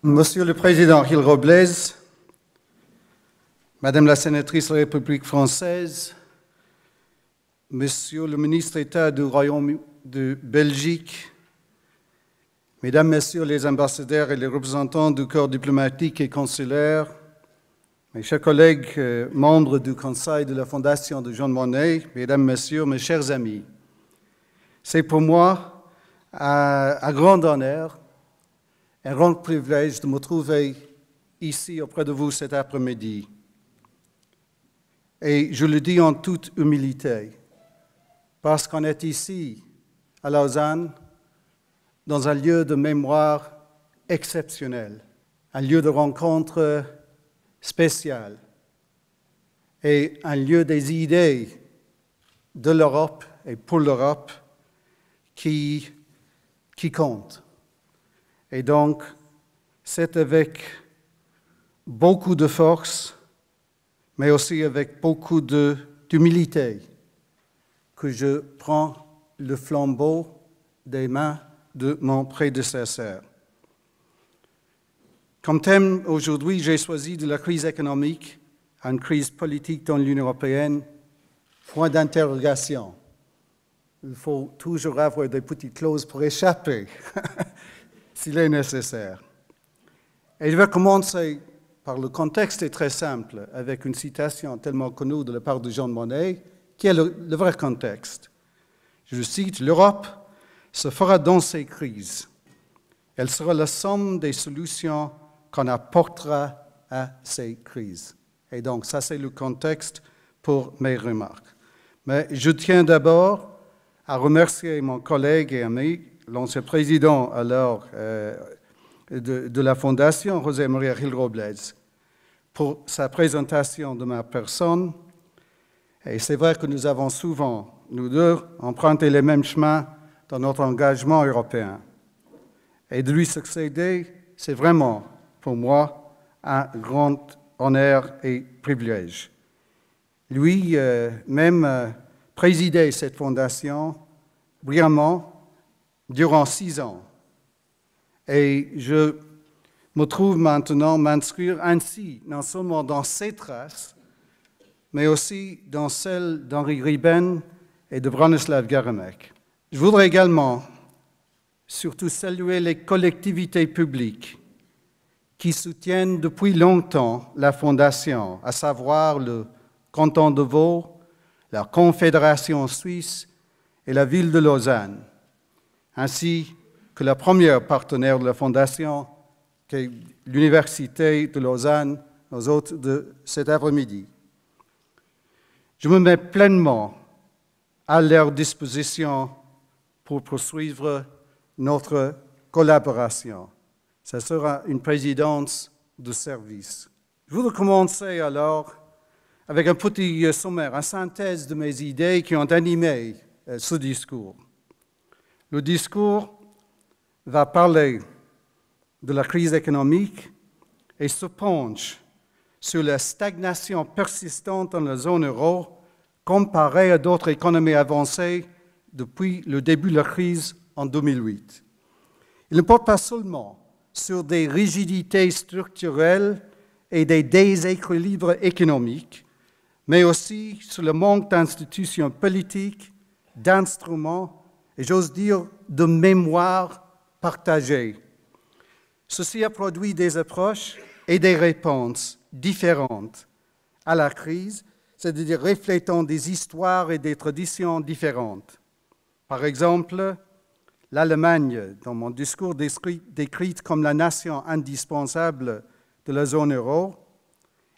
Monsieur le Président Gilles Robles, Madame la Sénatrice de la République française, Monsieur le Ministre d'État du Royaume de Belgique, Mesdames, Messieurs les ambassadeurs et les représentants du corps diplomatique et consulaire, mes chers collègues euh, membres du Conseil de la Fondation de Jean Monnet, Mesdames, Messieurs, mes chers amis, c'est pour moi un grand honneur un grand privilège de me trouver ici auprès de vous cet après-midi. Et je le dis en toute humilité, parce qu'on est ici, à Lausanne, dans un lieu de mémoire exceptionnel, un lieu de rencontre spécial et un lieu des idées de l'Europe et pour l'Europe qui, qui compte. Et donc, c'est avec beaucoup de force, mais aussi avec beaucoup d'humilité que je prends le flambeau des mains de mon prédécesseur. Comme thème aujourd'hui, j'ai choisi de la crise économique à une crise politique dans l'Union européenne, point d'interrogation. Il faut toujours avoir des petites clauses pour échapper s'il est nécessaire. Et je vais commencer par le contexte est très simple, avec une citation tellement connue de la part de Jean Monnet, qui est le, vrai contexte. Je cite, L'Europe se fera dans ses crises. Elle sera la somme des solutions qu'on apportera à ces crises. Et donc, ça, c'est le contexte pour mes remarques. Mais je tiens d'abord à remercier mon collègue et ami l'ancien président euh, de, la Fondation, José María Gil Robles, pour sa présentation de ma personne. Et c'est vrai que nous avons souvent, nous deux, emprunté les mêmes chemins dans notre engagement européen. Et de lui succéder, c'est vraiment, pour moi, un grand honneur et privilège. Lui, euh, même, euh, présidait cette fondation brillamment durant six ans. Et je me trouve maintenant m'inscrire ainsi, non seulement dans ses traces, mais aussi dans celles d'Henri Riben et de Branislav Garamek. Je voudrais également surtout saluer les collectivités publiques qui soutiennent depuis longtemps la Fondation, à savoir le canton de Vaud, la Confédération suisse et la ville de Lausanne ainsi que la première partenaire de la Fondation, qui est l'Université de Lausanne, nos hôtes de cet après-midi. Je me mets pleinement à leur disposition pour poursuivre notre collaboration. Ce sera une présidence de service. Je voudrais commencer alors avec un petit sommaire, une synthèse de mes idées qui ont animé euh, ce discours. Le discours va parler de la crise économique et se penche sur la stagnation persistante dans la zone euro comparée à d'autres économies avancées depuis le début de la crise en 2008. Il ne porte pas seulement sur des rigidités structurelles et des déséquilibres économiques, mais aussi sur le manque d'institutions politiques, d'instruments et j'ose dire de mémoire partagée. Ceci a produit des approches et des réponses différentes à la crise, c'est-à-dire reflétant des histoires et des traditions différentes. Par exemple, l'Allemagne, dans mon discours décrite comme la nation indispensable de la zone euro,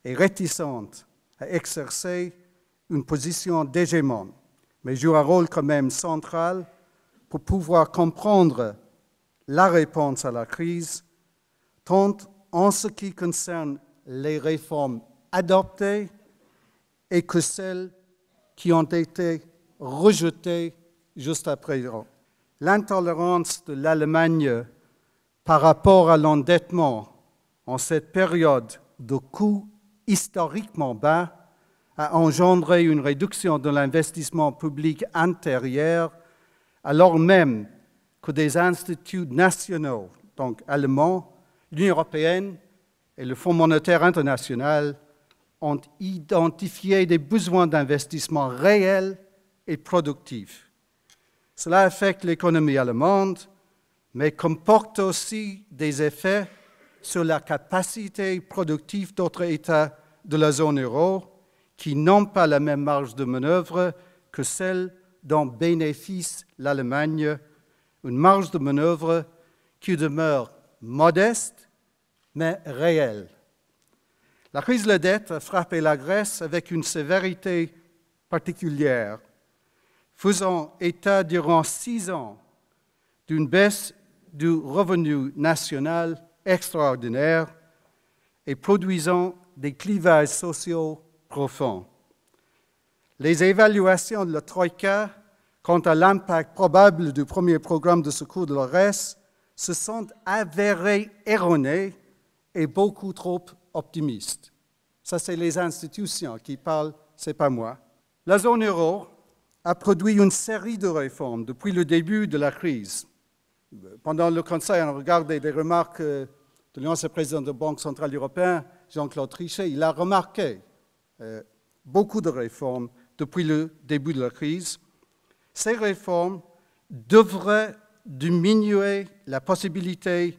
est réticente à exercer une position d'hégémon, mais joue un rôle quand même central pour pouvoir comprendre la réponse à la crise, tant en ce qui concerne les réformes adoptées et que celles qui ont été rejetées juste après. L'intolérance de l'Allemagne par rapport à l'endettement en cette période de coûts historiquement bas a engendré une réduction de l'investissement public intérieur alors même que des instituts nationaux, donc allemands, l'Union européenne et le Fonds monétaire international ont identifié des besoins d'investissement réels et productifs. Cela affecte l'économie allemande, mais comporte aussi des effets sur la capacité productive d'autres États de la zone euro qui n'ont pas la même marge de manœuvre que celle dont bénéficie l'Allemagne, une marge de manœuvre qui demeure modeste, mais réelle. La crise de la dette a frappé la Grèce avec une sévérité particulière, faisant état durant six ans d'une baisse du revenu national extraordinaire et produisant des clivages sociaux profonds les évaluations de la Troïka quant à l'impact probable du premier programme de secours de l'ORES se sont avérées erronées et beaucoup trop optimistes. Ça, c'est les institutions qui parlent, n'est pas moi. La zone euro a produit une série de réformes depuis le début de la crise. Pendant le Conseil, on regardait les remarques euh, de l'ancien président de la Banque centrale européenne, Jean-Claude Trichet. Il a remarqué euh, beaucoup de réformes depuis le début de la crise, ces réformes devraient diminuer la possibilité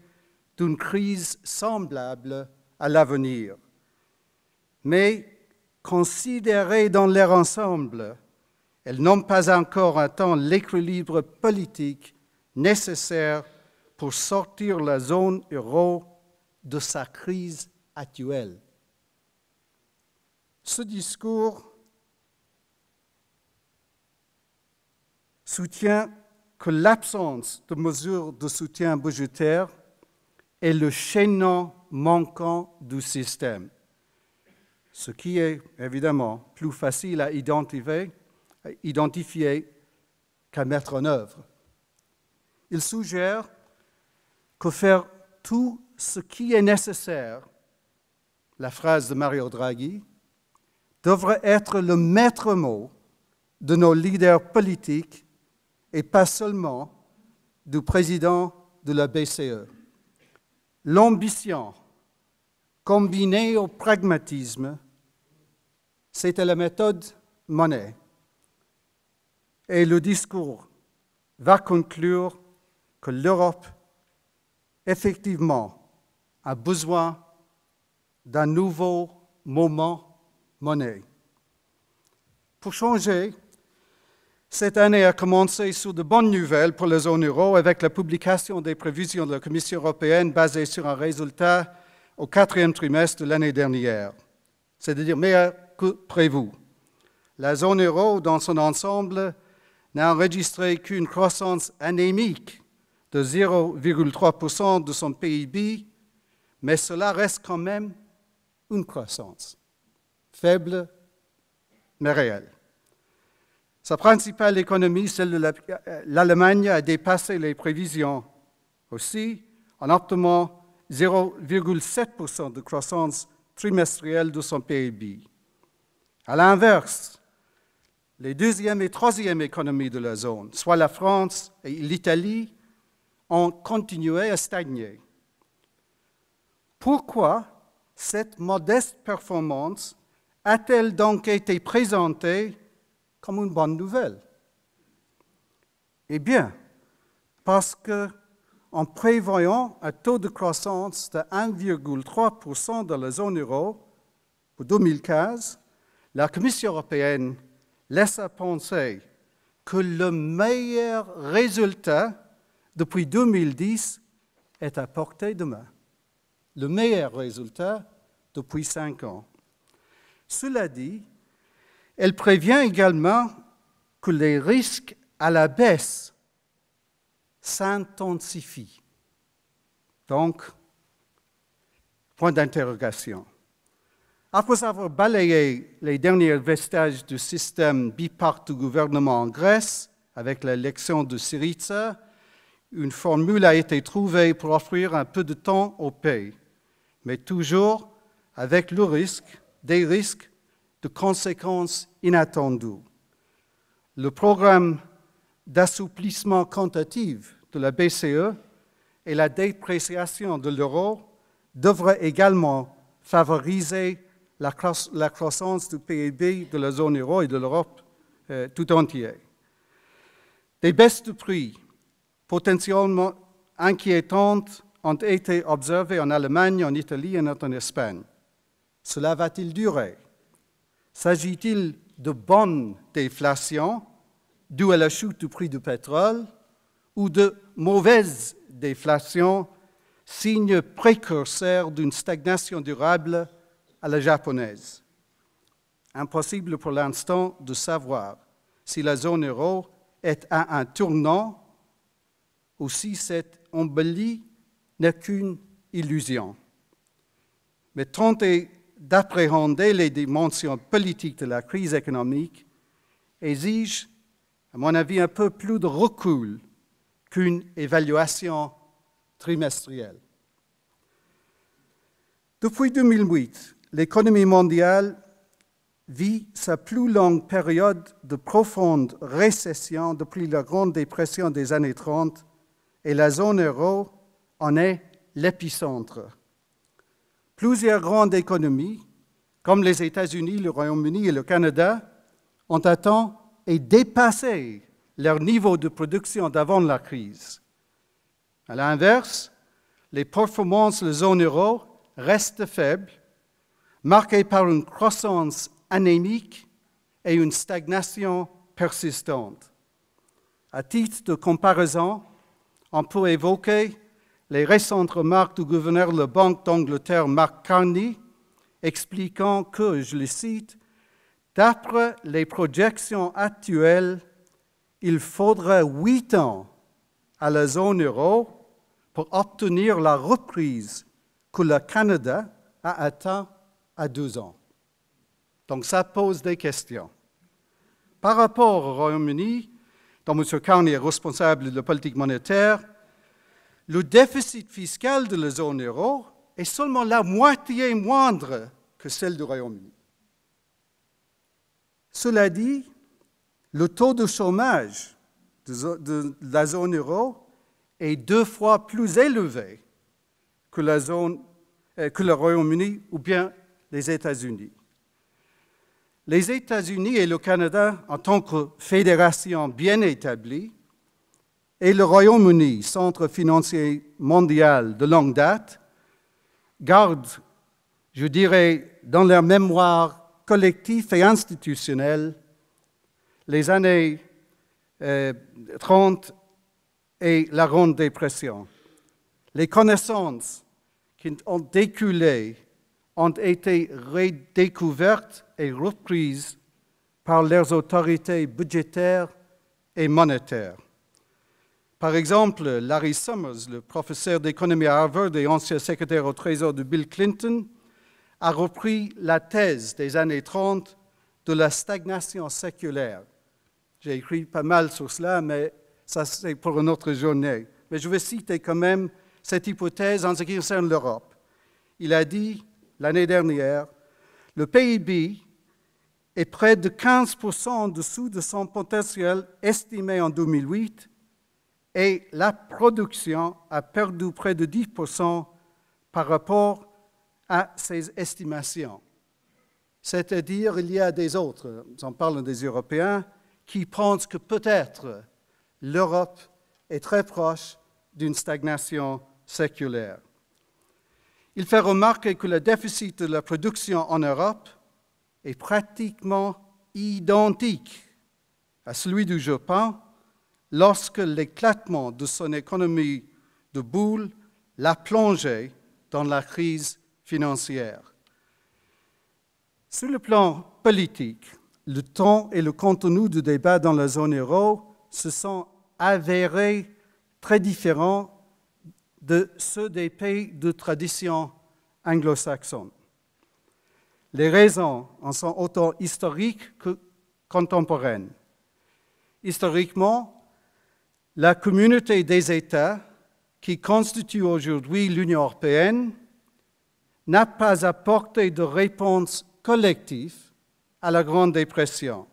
d'une crise semblable à l'avenir. Mais considérées dans leur ensemble, elles n'ont pas encore atteint l'équilibre politique nécessaire pour sortir la zone euro de sa crise actuelle. Ce discours soutient que l'absence de mesures de soutien budgétaire est le chaînon manquant du système, ce qui est évidemment plus facile à identifier, identifier qu'à mettre en œuvre. Il suggère que faire tout ce qui est nécessaire, la phrase de Mario Draghi, devrait être le maître mot de nos leaders politiques et pas seulement du président de la BCE. L'ambition combinée au pragmatisme, c'était la méthode monnaie. Et le discours va conclure que l'Europe, effectivement, a besoin d'un nouveau moment monnaie. Pour changer, cette année a commencé sous de bonnes nouvelles pour la zone euro avec la publication des prévisions de la Commission européenne basées sur un résultat au quatrième trimestre de l'année dernière, c'est-à-dire meilleur que prévu. La zone euro, dans son ensemble, n'a enregistré qu'une croissance anémique de 0,3% de son PIB, mais cela reste quand même une croissance, faible mais réelle. Sa principale économie, celle de euh, l'Allemagne, a dépassé les prévisions. Aussi, en obtenant 0,7% de croissance trimestrielle de son PIB. À l'inverse, les deuxième et troisième économies de la zone, soit la France et l'Italie, ont continué à stagner. Pourquoi cette modeste performance a-t-elle donc été présentée comme une bonne nouvelle. Eh bien, parce que en prévoyant un taux de croissance de 1,3% dans la zone euro pour 2015, la Commission européenne laisse à penser que le meilleur résultat depuis 2010 est à portée de Le meilleur résultat depuis cinq ans. Cela dit, elle prévient également que les risques à la baisse s'intensifient. Donc, point d'interrogation. Après avoir balayé les derniers vestiges du système bipart du gouvernement en Grèce, avec l'élection de Syriza, une formule a été trouvée pour offrir un peu de temps au pays, mais toujours avec le risque, des risques de conséquences inattendues. Le programme d'assouplissement quantitatif de la BCE et la dépréciation de l'euro devraient également favoriser la, croissance du PIB de la zone euro et de l'Europe euh, tout entière. Des baisses de prix potentiellement inquiétantes ont été observées en Allemagne, en Italie et en Espagne. Cela va-t-il durer S'agit-il de bonne déflation due à la chute du prix du pétrole ou de mauvaise déflation, signe précurseur d'une stagnation durable à la japonaise Impossible pour l'instant de savoir si la zone euro est à un tournant ou si cette embellie n'est qu'une illusion. Mais et d'appréhender les dimensions politiques de la crise économique exige, à mon avis, un peu plus de recul qu'une évaluation trimestrielle. Depuis 2008, l'économie mondiale vit sa plus longue période de profonde récession depuis la Grande Dépression des années 30 et la zone euro en est l'épicentre. Plusieurs grandes économies, comme les États-Unis, le Royaume-Uni et le Canada, ont atteint et dépassé leur niveau de production d'avant la crise. À l'inverse, les performances de la zone euro restent faibles, marquées par une croissance anémique et une stagnation persistante. À titre de comparaison, on peut évoquer les récentes remarques du gouverneur de la Banque d'Angleterre, Mark Carney, expliquant que, je le cite, D'après les projections actuelles, il faudra huit ans à la zone euro pour obtenir la reprise que le Canada a atteint à deux ans. Donc ça pose des questions. Par rapport au Royaume-Uni, dont M. Carney est responsable de la politique monétaire, le déficit fiscal de la zone euro est seulement la moitié moindre que celle du Royaume-Uni. Cela dit, le taux de chômage de la zone euro est deux fois plus élevé que, euh, que le Royaume-Uni ou bien les États-Unis. Les États-Unis et le Canada, en tant que fédération bien établie, et le Royaume-Uni, centre financier mondial de longue date, garde, je dirais, dans leur mémoire collective et institutionnelle, les années 30 euh, et la Grande Dépression. Les connaissances qui ont déculé ont été redécouvertes et reprises par leurs autorités budgétaires et monétaires. Par exemple, Larry Summers, le professeur d'économie à Harvard et ancien secrétaire au Trésor de Bill Clinton, a repris la thèse des années 30 de la stagnation séculaire. J'ai écrit pas mal sur cela, mais ça c'est pour une autre journée. Mais je vais citer quand même cette hypothèse en ce qui concerne l'Europe. Il a dit l'année dernière, le PIB est près de 15% en dessous de son potentiel estimé en 2008 et la production a perdu près de 10% par rapport à ces estimations. C'est-à-dire, il y a des autres, on parle des Européens, qui pensent que peut-être l'Europe est très proche d'une stagnation séculaire. Il fait remarquer que le déficit de la production en Europe est pratiquement identique à celui du Japon lorsque l'éclatement de son économie de boule l'a plongé dans la crise financière. Sur le plan politique, le temps et le contenu du débat dans la zone euro se sont avérés très différents de ceux des pays de tradition anglo-saxonne. Les raisons en sont autant historiques que contemporaines. Historiquement, la communauté des États qui constitue aujourd'hui l'Union européenne n'a pas apporté de réponse collective à la Grande Dépression.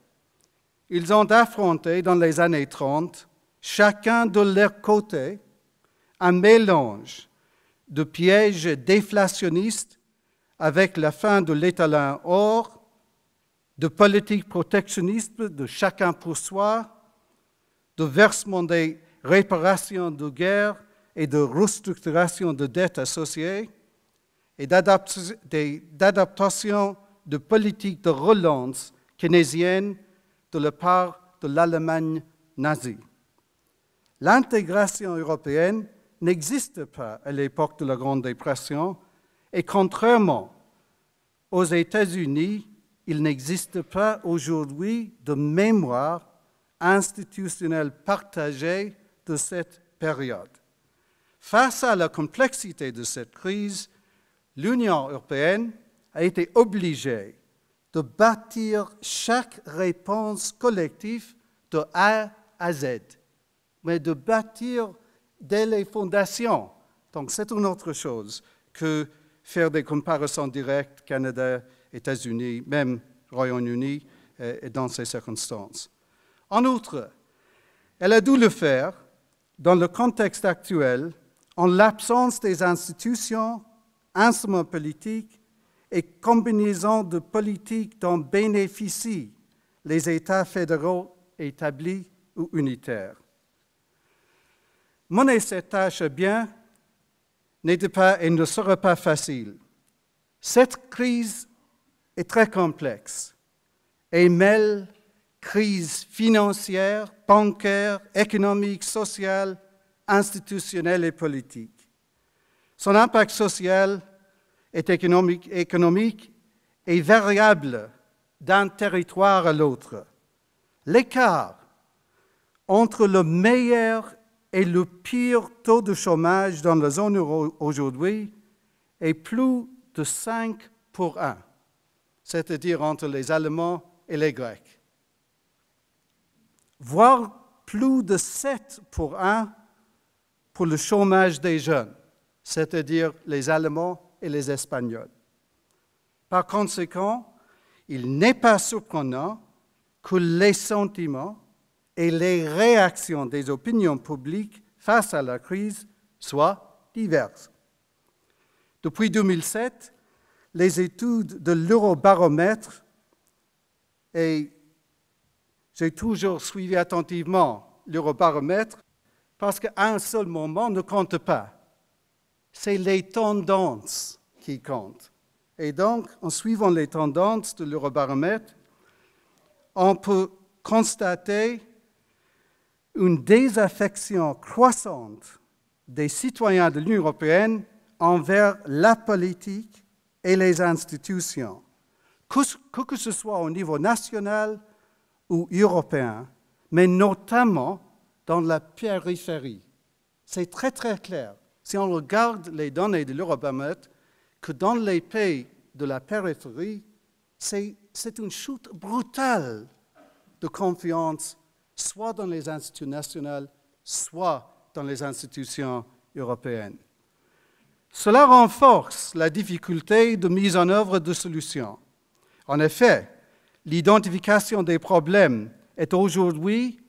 Ils ont affronté dans les années 30, chacun de leur côté, un mélange de pièges déflationnistes avec la fin de l'étalin or, de politiques protectionnistes de chacun pour soi, de versement des réparations de guerre et de restructuration de dettes associées et d'adaptation de politiques de relance keynésienne de la part de l'Allemagne nazie. L'intégration européenne n'existe pas à l'époque de la Grande Dépression et contrairement aux États-Unis, il n'existe pas aujourd'hui de mémoire institutionnel partagé de cette période. Face à la complexité de cette crise, l'Union européenne a été obligée de bâtir chaque réponse collective de A à Z, mais de bâtir dès les fondations. Donc c'est une autre chose que faire des comparaisons directes Canada, États-Unis, même Royaume-Uni, euh, dans ces circonstances. En outre, elle a dû le faire dans le contexte actuel, en l'absence des institutions, instruments politiques et combinaisons de politiques dont bénéficient les États fédéraux établis ou unitaires. Mener cette tâche bien n'était pas et ne sera pas facile. Cette crise est très complexe et mêle crise financière, bancaire, économique, sociale, institutionnelle et politique. Son impact social et économique, est variable d'un territoire à l'autre. L'écart entre le meilleur et le pire taux de chômage dans la zone euro aujourd'hui est plus de 5 pour 1, c'est-à-dire entre les Allemands et les Grecs voire plus de 7 pour un pour le chômage des jeunes, c'est-à-dire les Allemands et les Espagnols. Par conséquent, il n'est pas surprenant que les sentiments et les réactions des opinions publiques face à la crise soient diverses. Depuis 2007, les études de l'Eurobaromètre et j'ai toujours suivi attentivement l'Eurobaromètre parce un seul moment ne compte pas. C'est les tendances qui comptent. Et donc, en suivant les tendances de l'Eurobaromètre, on peut constater une désaffection croissante des citoyens de l'Union européenne envers la politique et les institutions, que, que ce soit au niveau national ou européens, mais notamment dans la périphérie. C'est très très clair, si on regarde les données de l'Eurobaromètre, que dans les pays de la périphérie, c'est une chute brutale de confiance, soit dans les institutions nationales, soit dans les institutions européennes. Cela renforce la difficulté de mise en œuvre de solutions. En effet, l'identification des problèmes est aujourd'hui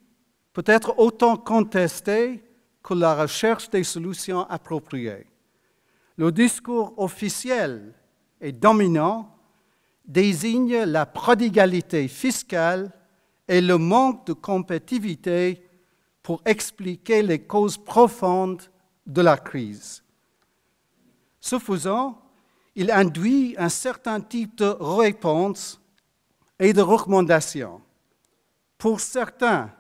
peut-être autant contestée que la recherche des solutions appropriées. Le discours officiel et dominant désigne la prodigalité fiscale et le manque de compétitivité pour expliquer les causes profondes de la crise. Ce faisant, il induit un certain type de réponse et de recommandations. Pour certains,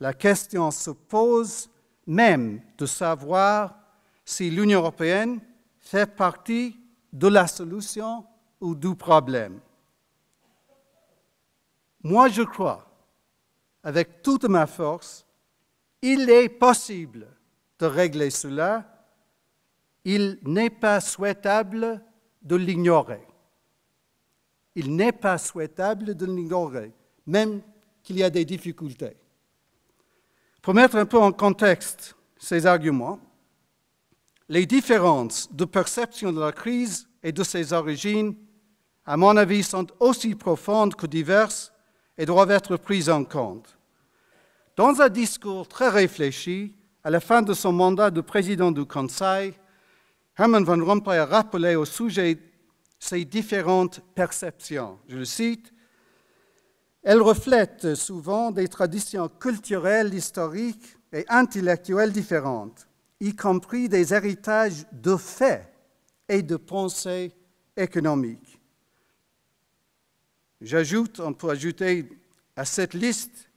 la question se pose même de savoir si l'Union européenne fait partie de la solution ou du problème. Moi, je crois, avec toute ma force, il est possible de régler cela. Il n'est pas souhaitable de l'ignorer il n'est pas souhaitable de l'ignorer, même qu'il y a des difficultés. Pour mettre un peu en contexte ces arguments, les différences de perception de la crise et de ses origines, à mon avis, sont aussi profondes que diverses et doivent être prises en compte. Dans un discours très réfléchi, à la fin de son mandat de président du Conseil, Herman Van Rompuy a rappelé au sujet ces différentes perceptions. Je le cite, Elles reflètent souvent des traditions culturelles, historiques et intellectuelles différentes, y compris des héritages de faits et de pensées économiques. J'ajoute, on peut ajouter à cette liste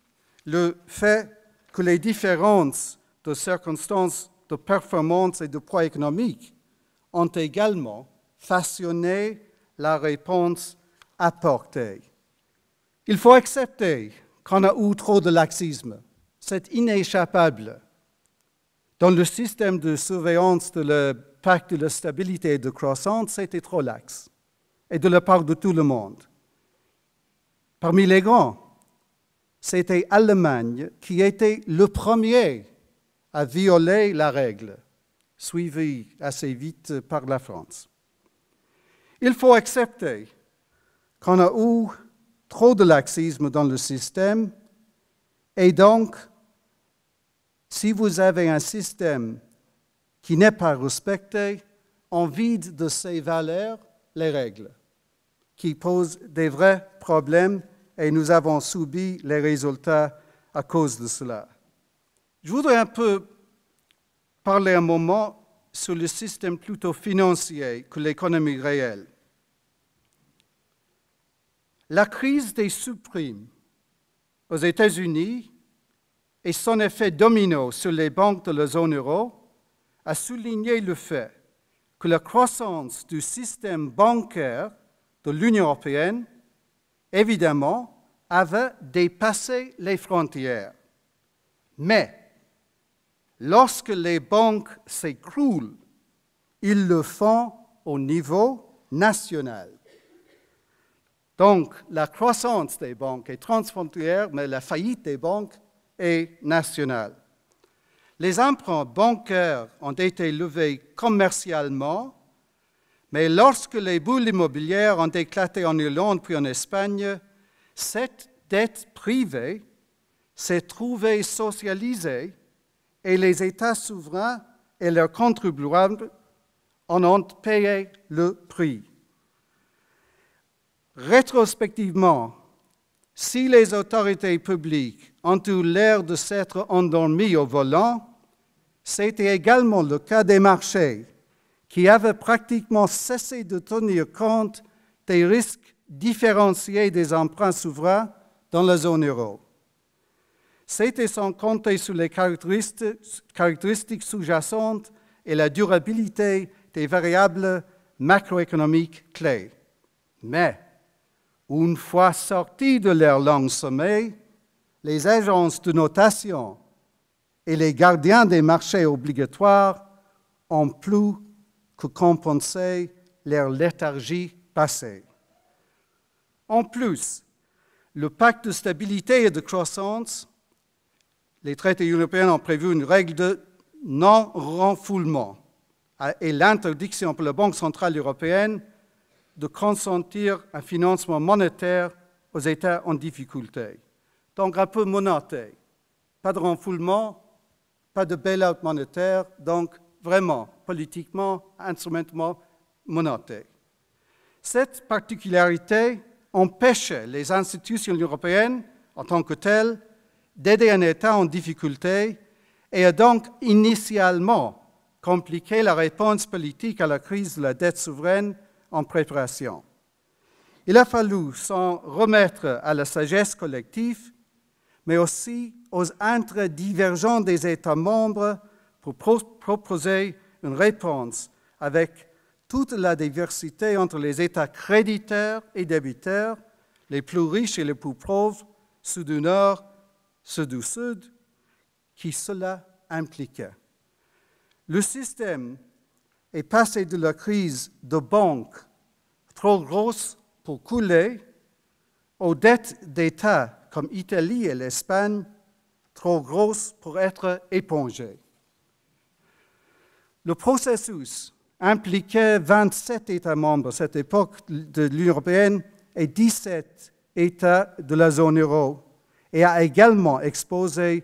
le fait que les différences de circonstances de performance et de poids économique ont également façonner la réponse apportée. Il faut accepter qu'on a eu trop de laxisme. C'est inéchappable. Dans le système de surveillance de pacte de stabilité et de croissance, c'était trop laxe, et de la part de tout le monde. Parmi les grands, c'était l'Allemagne qui était le premier à violer la règle, suivie assez vite par la France. Il faut accepter qu'on a eu trop de laxisme dans le système et donc, si vous avez un système qui n'est pas respecté, on vide de ses valeurs les règles, qui posent des vrais problèmes et nous avons subi les résultats à cause de cela. Je voudrais un peu parler un moment sur le système plutôt financier que l'économie réelle la crise des subprimes aux États-Unis et son effet domino sur les banques de la zone euro a souligné le fait que la croissance du système bancaire de l'Union européenne, évidemment, avait dépassé les frontières. Mais lorsque les banques s'écroulent, ils le font au niveau national. Donc, la croissance des banques est transfrontière, mais la faillite des banques est nationale. Les emprunts bancaires ont été levés commercialement, mais lorsque les boules immobilières ont éclaté en Irlande puis en Espagne, cette dette privée s'est trouvée socialisée et les États souverains et leurs contribuables en ont payé le prix. Rétrospectivement, si les autorités publiques ont eu l'air de s'être endormies au volant, c'était également le cas des marchés, qui avaient pratiquement cessé de tenir compte des risques différenciés des emprunts souverains dans la zone euro. C'était sans compter sur les caractéristiques sous-jacentes et la durabilité des variables macroéconomiques clés. Mais une fois sortis de leur long sommeil, les agences de notation et les gardiens des marchés obligatoires ont plus que compensé leur léthargie passée. En plus, le pacte de stabilité et de croissance, les traités européens ont prévu une règle de non-renfoulement et l'interdiction pour la Banque centrale européenne de consentir un financement monétaire aux États en difficulté. Donc un peu monétaire, Pas de renfoulement, pas de bail-out monétaire, donc vraiment, politiquement, instrumentement monétaire. Cette particularité empêchait les institutions européennes, en tant que telles, d'aider un État en difficulté et a donc initialement compliqué la réponse politique à la crise de la dette souveraine en préparation. Il a fallu s'en remettre à la sagesse collective, mais aussi aux intérêts divergents des États membres pour proposer une réponse avec toute la diversité entre les États créditeurs et débiteurs, les plus riches et les plus pauvres, ceux du Nord, ceux du Sud, qui cela impliquait. Le système est passé de la crise de banque trop grosse pour couler aux dettes d'États comme l'Italie et l'Espagne trop grosses pour être épongées. Le processus impliquait 27 États membres à cette époque de l'Union européenne et 17 États de la zone euro et a également exposé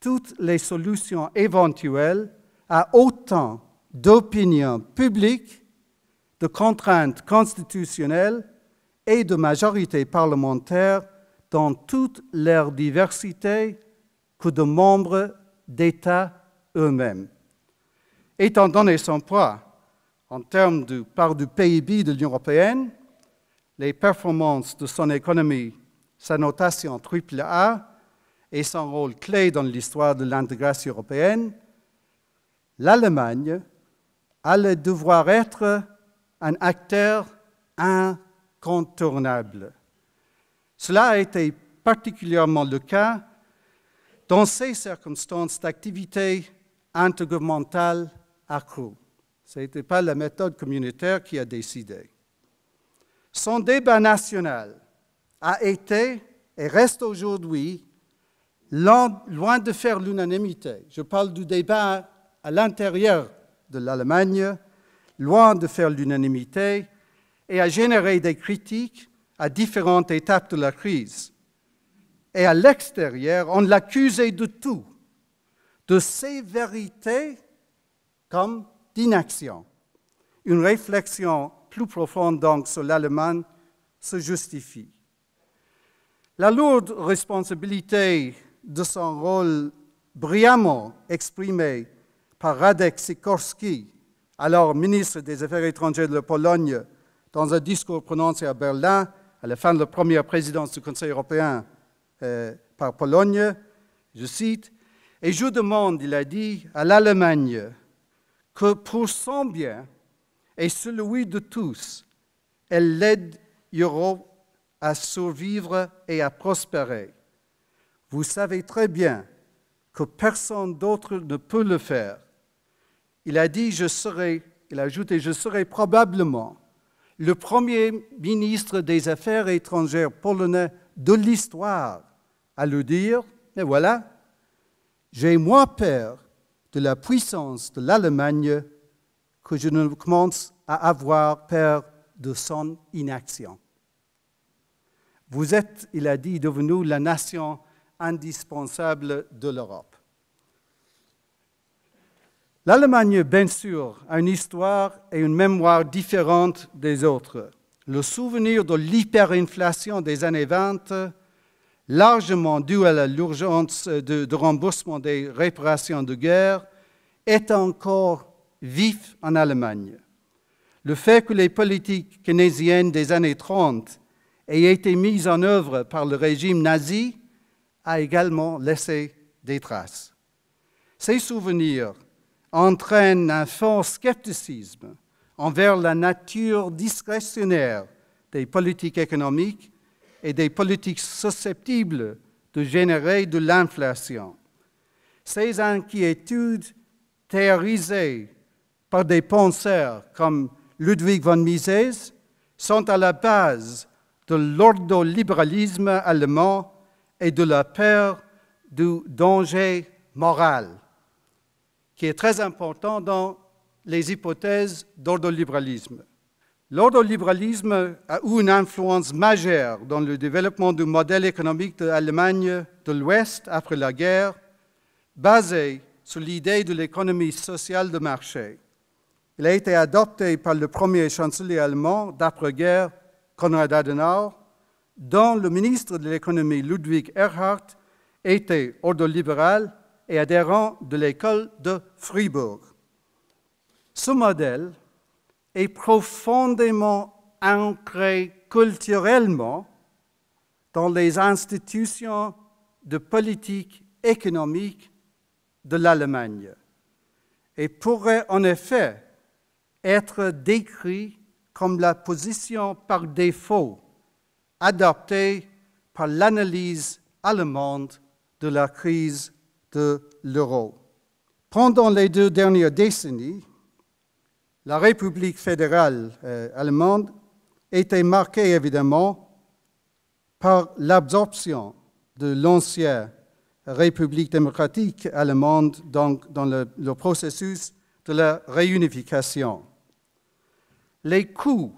toutes les solutions éventuelles à autant d'opinion publique, de contraintes constitutionnelles et de majorité parlementaire dans toute leur diversité que de membres d'États eux-mêmes. Étant donné son poids en termes de part du PIB de l'Union européenne, les performances de son économie, sa notation AAA et son rôle clé dans l'histoire de l'intégration européenne, l'Allemagne Allait devoir être un acteur incontournable. Cela a été particulièrement le cas dans ces circonstances d'activité intergouvernementale accrue. Ce n'était pas la méthode communautaire qui a décidé. Son débat national a été et reste aujourd'hui loin de faire l'unanimité. Je parle du débat à l'intérieur de l'Allemagne, loin de faire l'unanimité, et a généré des critiques à différentes étapes de la crise. Et à l'extérieur, on l'accusait de tout, de sévérité comme d'inaction. Une réflexion plus profonde donc sur l'Allemagne se justifie. La lourde responsabilité de son rôle brillamment exprimé par Radek Sikorski, alors ministre des Affaires étrangères de la Pologne, dans un discours prononcé à Berlin à la fin de la première présidence du Conseil européen euh, par Pologne. Je cite, Et je demande, il a dit, à l'Allemagne que pour son bien et celui de tous, elle l'aide l'Europe à survivre et à prospérer. Vous savez très bien que personne d'autre ne peut le faire il a dit, je serai, il a ajouté, je serai probablement le premier ministre des Affaires étrangères polonais de l'histoire à le dire, mais voilà, j'ai moins peur de la puissance de l'Allemagne que je ne commence à avoir peur de son inaction. Vous êtes, il a dit, devenu la nation indispensable de l'Europe. L'Allemagne, bien sûr, a une histoire et une mémoire différentes des autres. Le souvenir de l'hyperinflation des années 20, largement dû à l'urgence de, de, remboursement des réparations de guerre, est encore vif en Allemagne. Le fait que les politiques keynésiennes des années 30 aient été mises en œuvre par le régime nazi a également laissé des traces. Ces souvenirs entraîne un fort scepticisme envers la nature discrétionnaire des politiques économiques et des politiques susceptibles de générer de l'inflation. Ces inquiétudes théorisées par des penseurs comme Ludwig von Mises sont à la base de l'ordolibéralisme allemand et de la peur du danger moral qui est très important dans les hypothèses d'ordolibéralisme. L'ordolibéralisme a eu une influence majeure dans le développement du modèle économique de l'Allemagne de l'Ouest après la guerre, basé sur l'idée de l'économie sociale de marché. Il a été adopté par le premier chancelier allemand d'après-guerre, Konrad Adenauer, dont le ministre de l'économie Ludwig Erhard était ordolibéral et adhérent de l'école de Fribourg. Ce modèle est profondément ancré culturellement dans les institutions de politique économique de l'Allemagne et pourrait en effet être décrit comme la position par défaut adoptée par l'analyse allemande de la crise de l'euro. Pendant les deux dernières décennies, la République fédérale euh, allemande était marquée évidemment par l'absorption de l'ancienne République démocratique allemande dans, dans le, le, processus de la réunification. Les coûts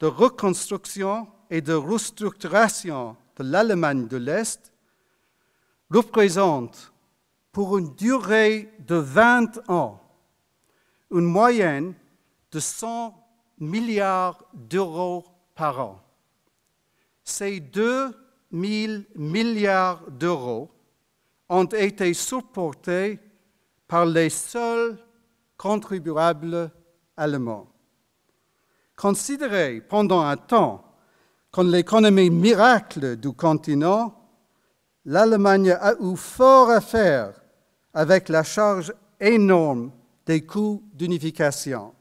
de reconstruction et de restructuration de l'Allemagne de l'Est représentent pour une durée de 20 ans, une moyenne de 100 milliards d'euros par an. Ces 2 000 milliards d'euros ont été supportés par les seuls contribuables allemands. Considéré pendant un temps comme l'économie miracle du continent, l'Allemagne a eu fort à faire avec la charge énorme des coûts d'unification.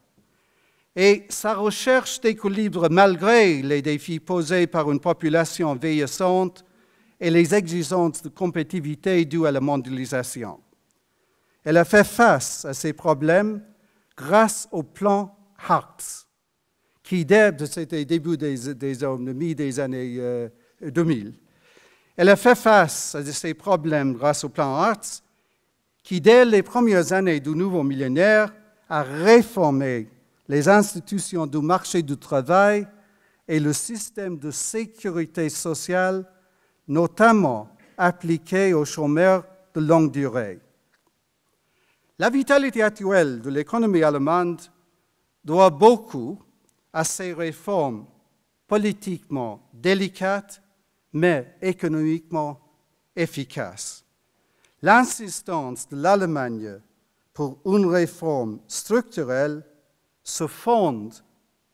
Et sa recherche d'équilibre, malgré les défis posés par une population vieillissante et les exigences de compétitivité dues à la mondialisation. Elle a fait face à ces problèmes grâce au plan Hartz, qui date de début des, des des années 2000. Euh, elle a fait face à ces problèmes grâce au plan Hartz qui, dès les premières années du nouveau millénaire, a réformé les institutions du marché du travail et le système de sécurité sociale, notamment appliqué aux chômeurs de longue durée. La vitalité actuelle de l'économie allemande doit beaucoup à ces réformes politiquement délicates, mais économiquement efficaces l'insistance de l'Allemagne pour une réforme structurelle se fonde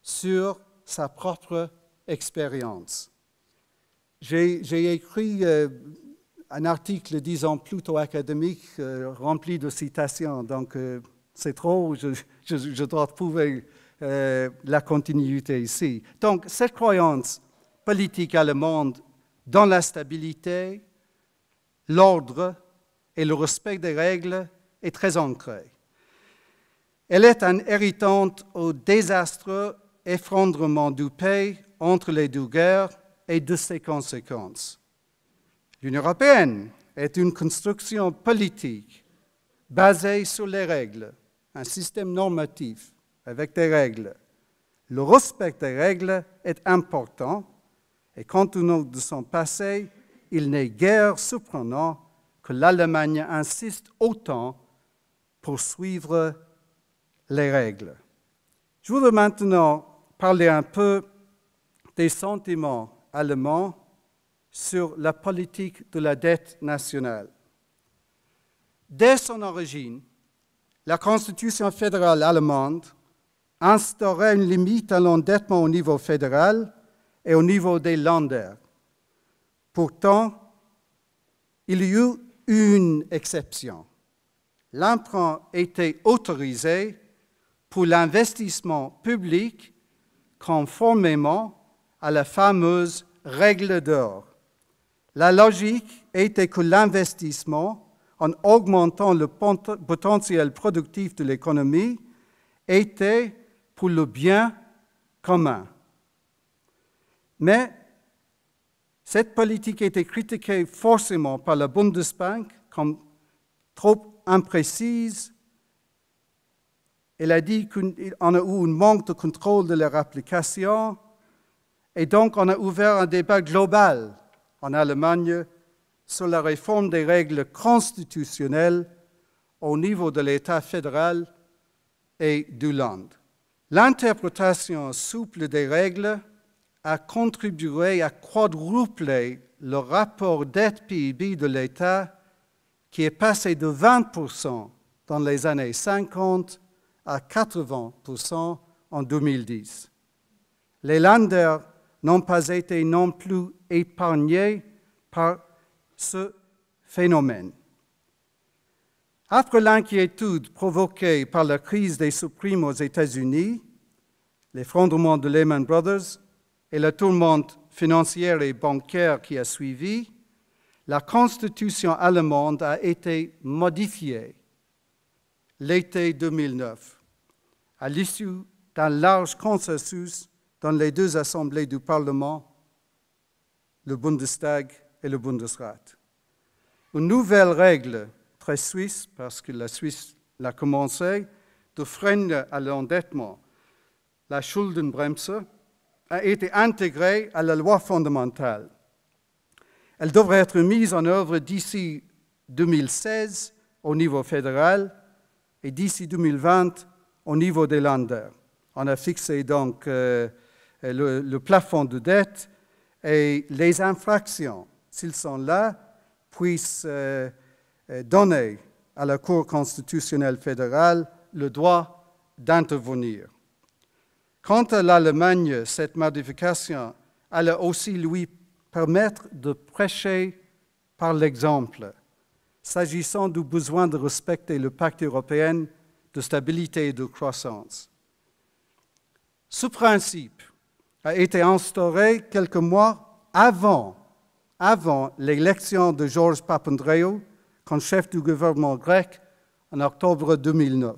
sur sa propre expérience. J'ai écrit euh, un article, disons, plutôt académique, euh, rempli de citations, donc euh, c'est trop, je, je, dois trouver la continuité ici. Donc, cette croyance politique allemande dans la stabilité, l'ordre, et le respect des règles est très ancré. Elle est un héritante au désastreux effondrement du pays entre les deux guerres et de ses conséquences. L'Union européenne est une construction politique basée sur les règles, un système normatif avec des règles. Le respect des règles est important et compte nom de son passé, il n'est guère surprenant l'Allemagne insiste autant pour suivre les règles. Je voudrais maintenant parler un peu des sentiments allemands sur la politique de la dette nationale. Dès son origine, la Constitution fédérale allemande instaurait une limite à l'endettement au niveau fédéral et au niveau des Länder. Pourtant, il y eut une exception. L'emprunt était autorisé pour l'investissement public conformément à la fameuse règle d'or. La logique était que l'investissement, en augmentant le potentiel productif de l'économie, était pour le bien commun. Mais cette politique a été critiquée forcément par la Bundesbank comme trop imprécise. Elle a dit qu'on a eu un manque de contrôle de leur application et donc on a ouvert un débat global en Allemagne sur la réforme des règles constitutionnelles au niveau de l'État fédéral et du Land. L'interprétation souple des règles a contribué à quadrupler le rapport dette-PIB de l'État qui est passé de 20% dans les années 50 à 80% en 2010. Les landers n'ont pas été non plus épargnés par ce phénomène. Après l'inquiétude provoquée par la crise des subprimes aux États-Unis, l'effondrement de Lehman Brothers et la tourmente financière et bancaire qui a suivi, la constitution allemande a été modifiée l'été 2009, à l'issue d'un large consensus dans les deux assemblées du Parlement, le Bundestag et le Bundesrat. Une nouvelle règle très suisse, parce que la Suisse l'a commencé, de freiner à l'endettement, la Schuldenbremse, a été intégrée à la loi fondamentale. Elle devrait être mise en œuvre d'ici 2016 au niveau fédéral et d'ici 2020 au niveau des Länder. On a fixé donc euh, euh, le, plafond de dette et les infractions, s'ils sont là, puissent euh, donner à la Cour constitutionnelle fédérale le droit d'intervenir. Quant à l'Allemagne, cette modification allait aussi lui permettre de prêcher par l'exemple, s'agissant du besoin de respecter le pacte européen de stabilité et de croissance. Ce principe a été instauré quelques mois avant, avant l'élection de Georges Papandreou comme chef du gouvernement grec en octobre 2009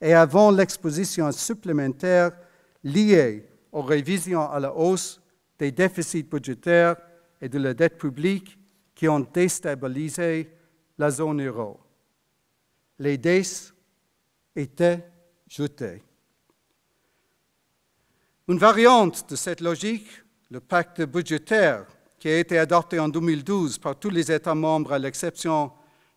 et avant l'exposition supplémentaire liées aux révisions à la hausse des déficits budgétaires et de la dette publique qui ont déstabilisé la zone euro. Les DES étaient jetés. Une variante de cette logique, le pacte budgétaire, qui a été adopté en 2012 par tous les États membres à l'exception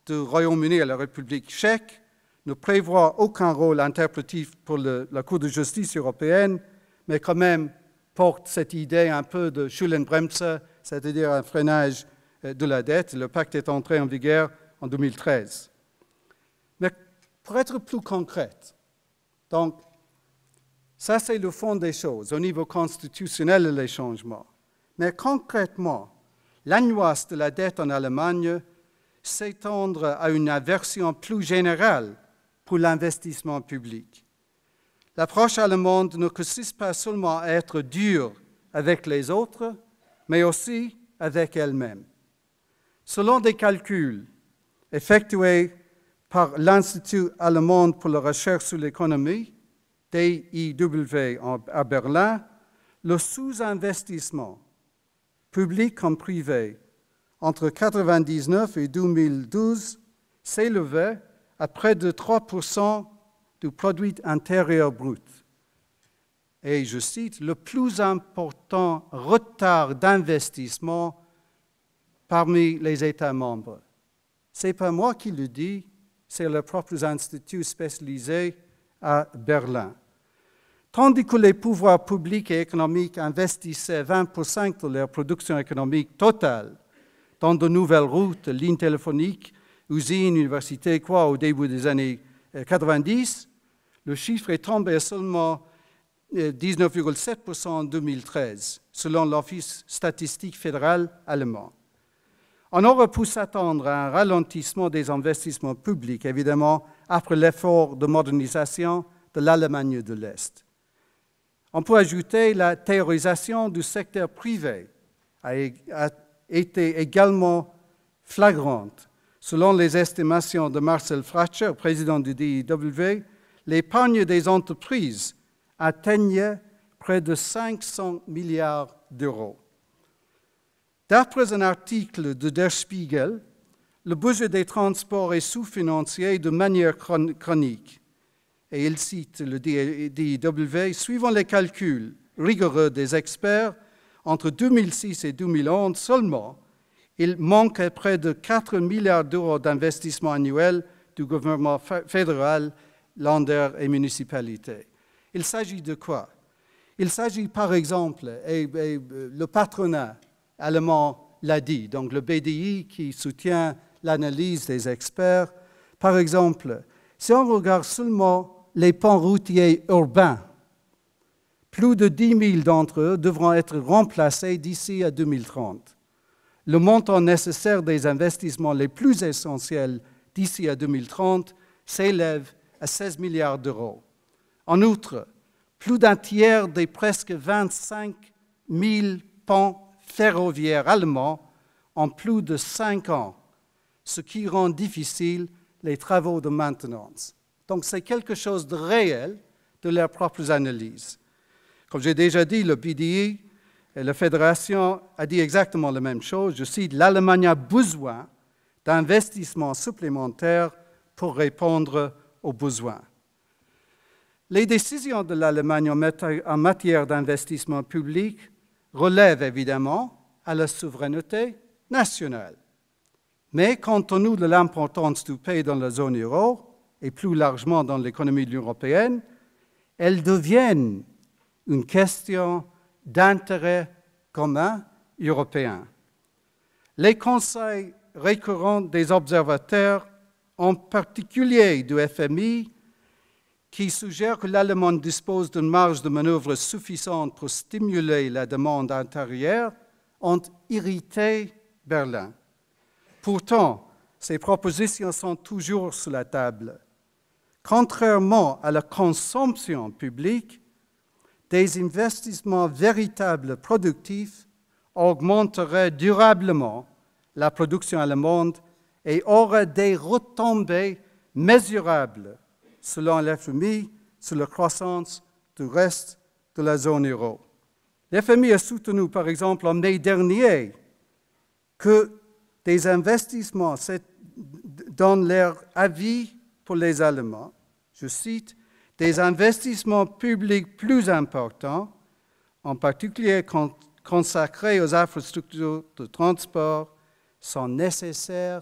du Royaume-Uni et la République tchèque, ne prévoit aucun rôle interprétif pour la Cour de justice européenne, mais quand même porte cette idée un peu de Schuldenbremse, c'est-à-dire un freinage euh, de la dette. Le pacte est entré en vigueur en 2013. Mais pour être plus concrète, donc, ça c'est le fond des choses, au niveau constitutionnel les changements. Mais concrètement, l'annuance de la dette en Allemagne s'étendre à une aversion plus générale l'investissement public. L'approche allemande ne consiste pas seulement à être dure avec les autres, mais aussi avec elle-même. Selon des calculs effectués par l'Institut allemand pour la recherche sur l'économie, DIW à Berlin, le sous-investissement, public comme privé, entre 1999 et 2012 s'élevait à près de 3% du produit intérieur brut. Et je cite, le plus important retard d'investissement parmi les États membres. Ce n'est pas moi qui le dis, c'est le propres instituts spécialisés à Berlin. Tandis que les pouvoirs publics et économiques investissaient 20% de leur production économique totale dans de nouvelles routes, lignes téléphoniques, usines, universités, quoi, au début des années 90, euh, le chiffre est tombé à seulement 19,7% euh, en 2013, selon l'Office statistique fédéral allemand. On aurait pu s'attendre à un ralentissement des investissements publics, évidemment, après l'effort de modernisation de l'Allemagne de l'Est. On peut ajouter la terrorisation du secteur privé a été également flagrante Selon les estimations de Marcel Fratcher, président du DIW, l'épargne des entreprises atteignait près de 500 milliards d'euros. D'après un article de Der Spiegel, le budget des transports est sous-financé de manière chronique. Et il cite le DIW, suivant les calculs rigoureux des experts, entre 2006 et 2011 seulement, il manque près de 4 milliards d'euros d'investissement annuel du gouvernement fédéral, lander et municipalités. Il s'agit de quoi Il s'agit par exemple, et, euh, le patronat allemand l'a dit, donc le BDI qui soutient l'analyse des experts, par exemple, si on regarde seulement les ponts routiers urbains, plus de 10 000 d'entre eux devront être remplacés d'ici à 2030 le montant nécessaire des investissements les plus essentiels d'ici à 2030 s'élève à 16 milliards d'euros. En outre, plus d'un tiers des presque 25 000 ponts ferroviaires allemands en plus de 5 ans, ce qui rend difficile les travaux de maintenance. Donc c'est quelque chose de réel de leurs propres analyses. Comme j'ai déjà dit, le BDI et la Fédération a dit exactement la même chose. Je cite, l'Allemagne a besoin d'investissements supplémentaires pour répondre aux besoins. Les décisions de l'Allemagne en matière d'investissement public relèvent évidemment à la souveraineté nationale. Mais compte tenu de l'importance du pays dans la zone euro et plus largement dans l'économie européenne, elles deviennent une question d'intérêt commun européen. Les conseils récurrents des observateurs, en particulier du FMI, qui suggèrent que l'Allemagne dispose d'une marge de manœuvre suffisante pour stimuler la demande intérieure, ont irrité Berlin. Pourtant, ces propositions sont toujours sur la table. Contrairement à la consommation publique, des investissements véritables productifs augmenteraient durablement la production allemande et auraient des retombées mesurables, selon l'FMI, sur la croissance du reste de la zone euro. L'FMI a soutenu, par exemple, en mai dernier, que des investissements dans leur avis pour les Allemands, je cite, des investissements publics plus importants, en particulier consacrés aux infrastructures de transport, sont nécessaires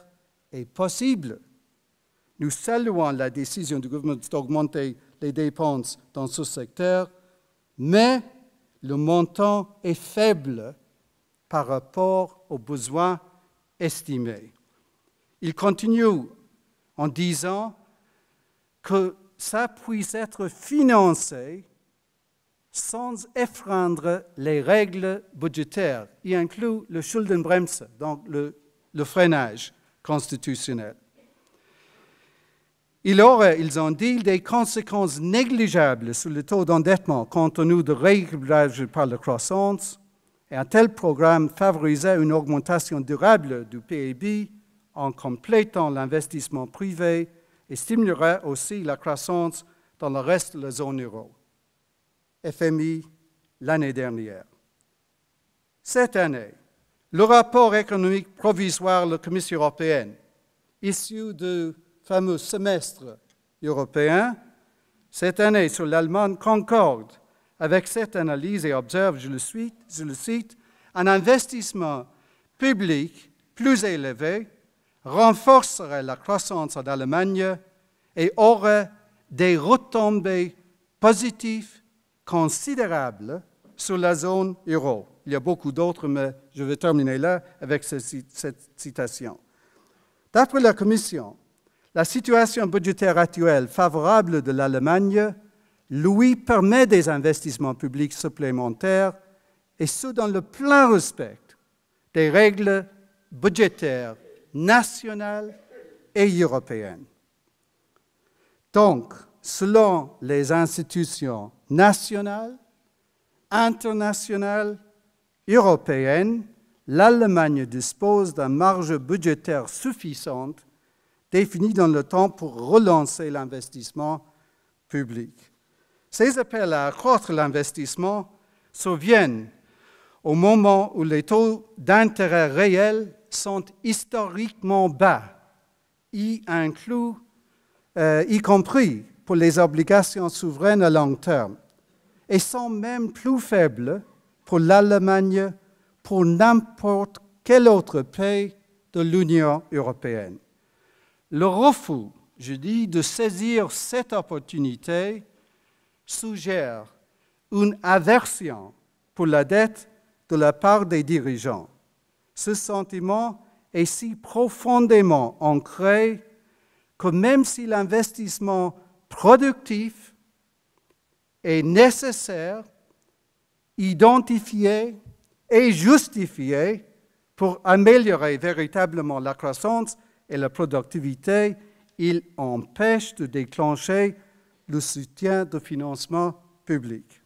et possibles. Nous saluons la décision du gouvernement d'augmenter les dépenses dans ce secteur, mais le montant est faible par rapport aux besoins estimés. Il continue en disant que ça puisse être financé sans effreindre les règles budgétaires, y inclut le Schuldenbremse, donc le, freinage constitutionnel. Il aurait, ils ont dit, des conséquences négligeables sur le taux d'endettement compte tenu de rééquilibrage par la croissance, et un tel programme favorisait une augmentation durable du PIB en complétant l'investissement privé et stimulera aussi la croissance dans le reste de la zone euro. FMI l'année dernière. Cette année, le rapport économique provisoire de la Commission européenne, issu du fameux semestre européen, cette année sur l'Allemagne concorde avec cette analyse et observe, je cite, je le cite un investissement public plus élevé renforcerait la croissance en Allemagne et aurait des retombées positives considérables sur la zone euro. Il y a beaucoup d'autres, mais je vais terminer là avec cette citation. D'après la Commission, la situation budgétaire actuelle favorable de l'Allemagne lui permet des investissements publics supplémentaires et ce dans le plein respect des règles budgétaires nationale et européenne. Donc, selon les institutions nationales, internationales, européennes, l'Allemagne dispose d'un marge budgétaire suffisante définie dans le temps pour relancer l'investissement public. Ces appels à accroître l'investissement surviennent au moment où les taux d'intérêt réels sont historiquement bas, y euh, y compris pour les obligations souveraines à long terme, et sont même plus faibles pour l'Allemagne, pour n'importe quel autre pays de l'Union européenne. Le refus, je dis, de saisir cette opportunité suggère une aversion pour la dette de la part des dirigeants ce sentiment est si profondément ancré que même si l'investissement productif est nécessaire, identifié et justifié pour améliorer véritablement la croissance et la productivité, il empêche de déclencher le soutien de financement public.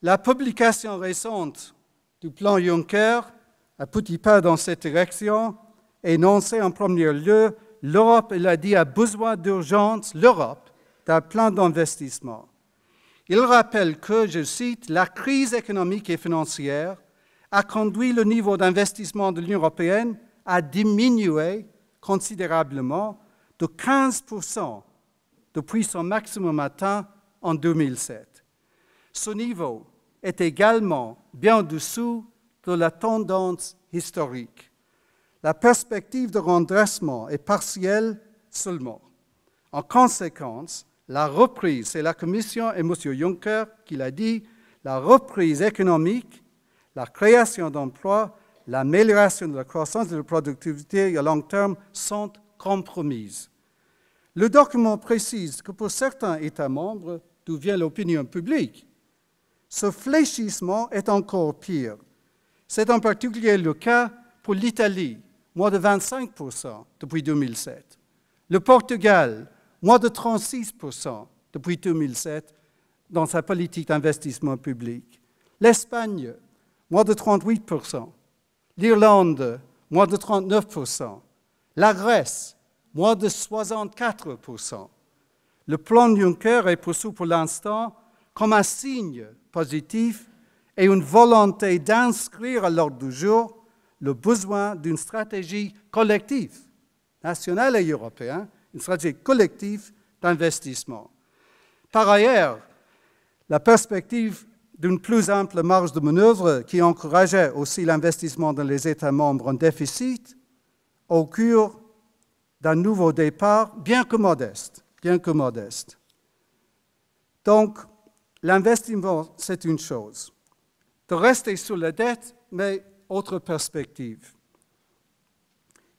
La publication récente du plan Juncker un petit pas dans cette direction, énoncé en premier lieu l'Europe, il a dit, a besoin d'urgence, l'Europe, d'un plan d'investissement. Il rappelle que, je cite, la crise économique et financière a conduit le niveau d'investissement de l'Union européenne à diminuer considérablement de 15% depuis son maximum atteint en 2007. Ce niveau est également bien en dessous de la tendance historique. La perspective de redressement est partielle seulement. En conséquence, la reprise, c'est la Commission et M. Juncker qui l'a dit, la reprise économique, la création d'emplois, l'amélioration de la croissance et de la productivité à long terme sont compromises. Le document précise que pour certains États membres, d'où vient l'opinion publique, ce fléchissement est encore pire. C'est en particulier le cas pour l'Italie, moins de 25 depuis 2007. Le Portugal, moins de 36 depuis 2007 dans sa politique d'investissement public. L'Espagne, moins de 38 L'Irlande, moins de 39 La Grèce, moins de 64 Le plan Juncker est poursuivi pour l'instant comme un signe positif et une volonté d'inscrire à l'ordre du jour le besoin d'une stratégie collective, nationale et européenne, une stratégie collective d'investissement. Par ailleurs, la perspective d'une plus ample marge de manœuvre qui encourageait aussi l'investissement dans les États membres en déficit occure d'un nouveau départ bien que modeste, bien que modeste. Donc, l'investissement, c'est une chose de rester sur la dette, mais autre perspective.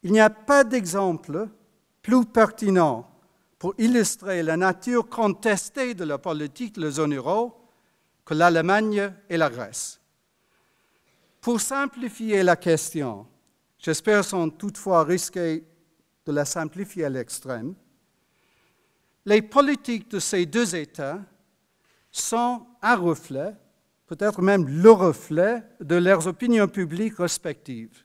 Il n'y a pas d'exemple plus pertinent pour illustrer la nature contestée de la politique de la zone euro que l'Allemagne et la Grèce. Pour simplifier la question, j'espère sans toutefois risquer de la simplifier à l'extrême, les politiques de ces deux États sont un reflet peut-être même le reflet de leurs opinions publiques respectives.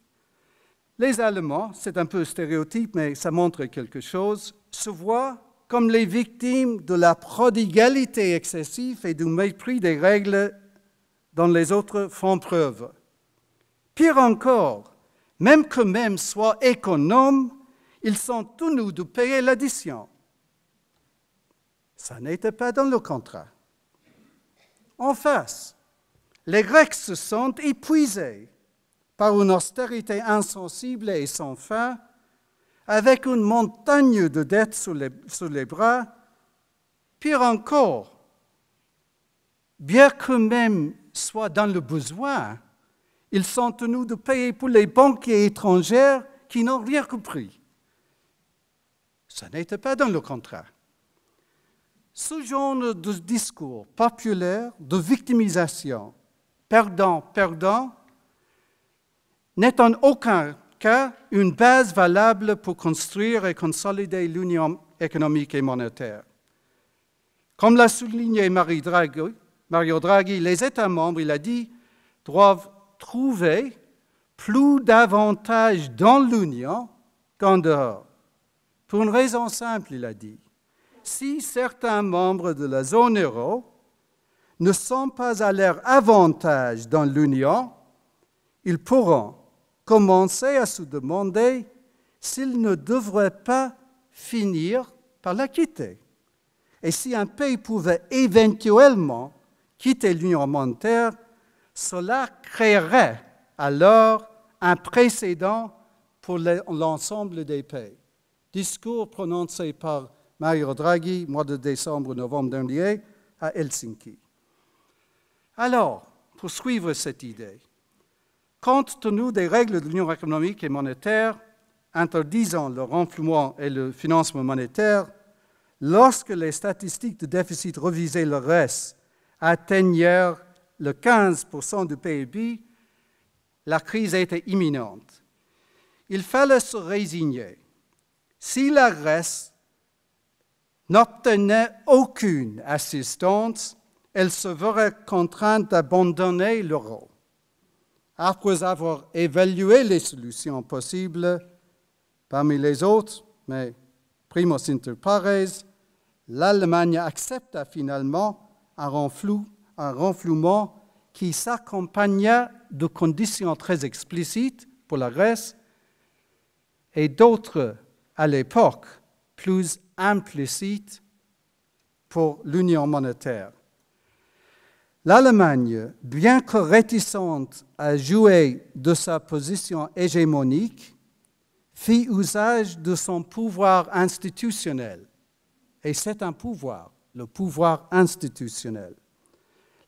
Les Allemands, c'est un peu stéréotype, mais ça montre quelque chose, se voient comme les victimes de la prodigalité excessive et du mépris des règles dont les autres font preuve. Pire encore, même que même soient économes, ils sont tous nous de payer l'addition. Ça n'était pas dans le contrat. En face, les Grecs se sentent épuisés par une austérité insensible et sans fin, avec une montagne de dettes sous les, bras. Pire encore, bien qu'eux-mêmes soient dans le besoin, ils sont tenus de payer pour les banques étrangères qui n'ont rien compris. Ça n'était pas dans le contrat. Ce genre de discours populaire de victimisation perdant, perdant, n'est en aucun cas une base valable pour construire et consolider l'union économique et monétaire. Comme l'a souligné Mario Draghi, Mario Draghi, les États membres, il a dit, doivent trouver plus d'avantages dans l'Union qu'en dehors. Pour une raison simple, il a dit. Si certains membres de la zone euro ne sont pas à leur avantage dans l'Union, ils pourront commencer à se demander s'ils ne devraient pas finir par la quitter. Et si un pays pouvait éventuellement quitter l'Union monétaire, cela créerait alors un précédent pour l'ensemble des pays. Discours prononcé par Mario Draghi, mois de décembre-novembre dernier, à Helsinki. Alors, pour suivre cette idée, compte tenu des règles de l'Union économique et monétaire interdisant le renflouement et le financement monétaire, lorsque les statistiques de déficit revisées, le reste, atteignèrent le 15% du PIB, la crise était imminente. Il fallait se résigner. Si la Grèce n'obtenait aucune assistance, elle se verrait contrainte d'abandonner l'euro. Après avoir évalué les solutions possibles, parmi les autres, mais primos inter pares, l'Allemagne accepta finalement un, renflou, un renflouement qui s'accompagna de conditions très explicites pour la Grèce et d'autres à l'époque plus implicites pour l'union monétaire. L'Allemagne, bien que réticente à jouer de sa position hégémonique, fit usage de son pouvoir institutionnel. Et c'est un pouvoir, le pouvoir institutionnel.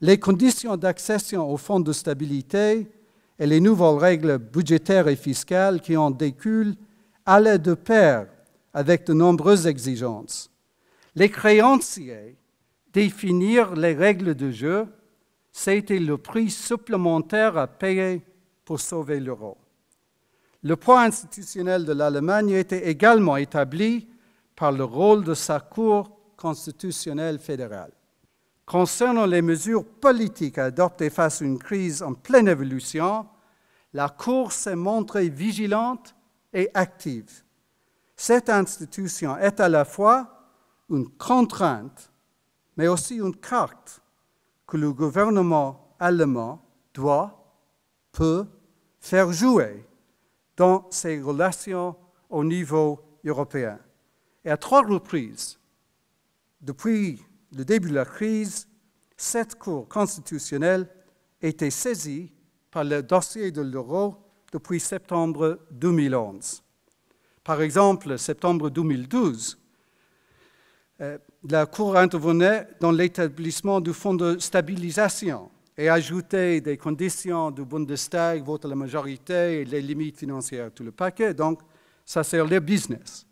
Les conditions d'accession au Fonds de stabilité et les nouvelles règles budgétaires et fiscales qui en découlent allaient de pair avec de nombreuses exigences. Les créanciers définirent les règles de jeu c'était le prix supplémentaire à payer pour sauver l'euro. Le poids institutionnel de l'Allemagne était également établi par le rôle de sa Cour constitutionnelle fédérale. Concernant les mesures politiques adoptées face à une crise en pleine évolution, la Cour s'est montrée vigilante et active. Cette institution est à la fois une contrainte, mais aussi une carte que le gouvernement allemand doit, peut faire jouer dans ses relations au niveau européen. Et à trois reprises, depuis le début de la crise, cette Cour constitutionnelle été saisie par le dossier de l'euro depuis septembre 2011. Par exemple, septembre 2012, la Cour intervenait dans l'établissement du fonds de stabilisation et ajoutait des conditions du Bundestag, vote à la majorité, et les limites financières, tout le paquet. Donc, ça sert le business.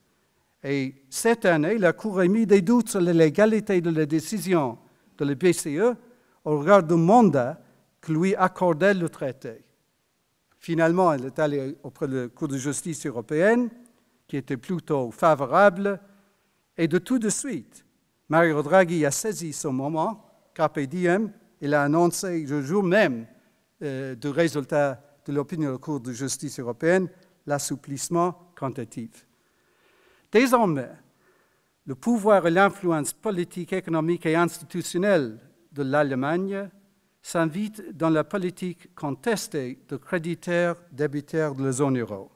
Et cette année, la Cour a mis des doutes sur la légalité de la décision de la BCE au regard du mandat que lui accordait le traité. Finalement, elle est allée auprès de la Cour de justice européenne, qui était plutôt favorable, et de tout de suite, Mario Draghi a saisi ce moment, Carpe Diem, il a annoncé le jour même euh, du résultat de l'opinion de la Cour de justice européenne l'assouplissement quantitatif. Désormais, le pouvoir et l'influence politique, économique et institutionnelle de l'Allemagne s'invitent dans la politique contestée de créditeurs débiteurs de la zone euro.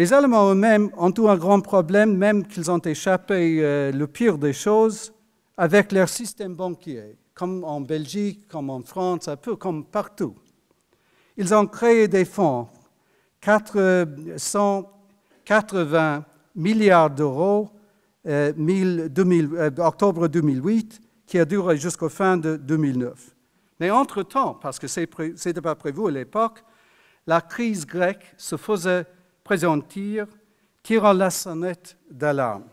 Les Allemands eux-mêmes ont eu un grand problème, même qu'ils ont échappé euh, le pire des choses, avec leur système banquier, comme en Belgique, comme en France, un peu comme partout. Ils ont créé des fonds, 480 milliards d'euros, euh, euh, octobre 2008, qui a duré jusqu'au fin de 2009. Mais entre-temps, parce que ce n'était pas prévu à l'époque, la crise grecque se faisait présentir, tirant la sonnette d'alarme.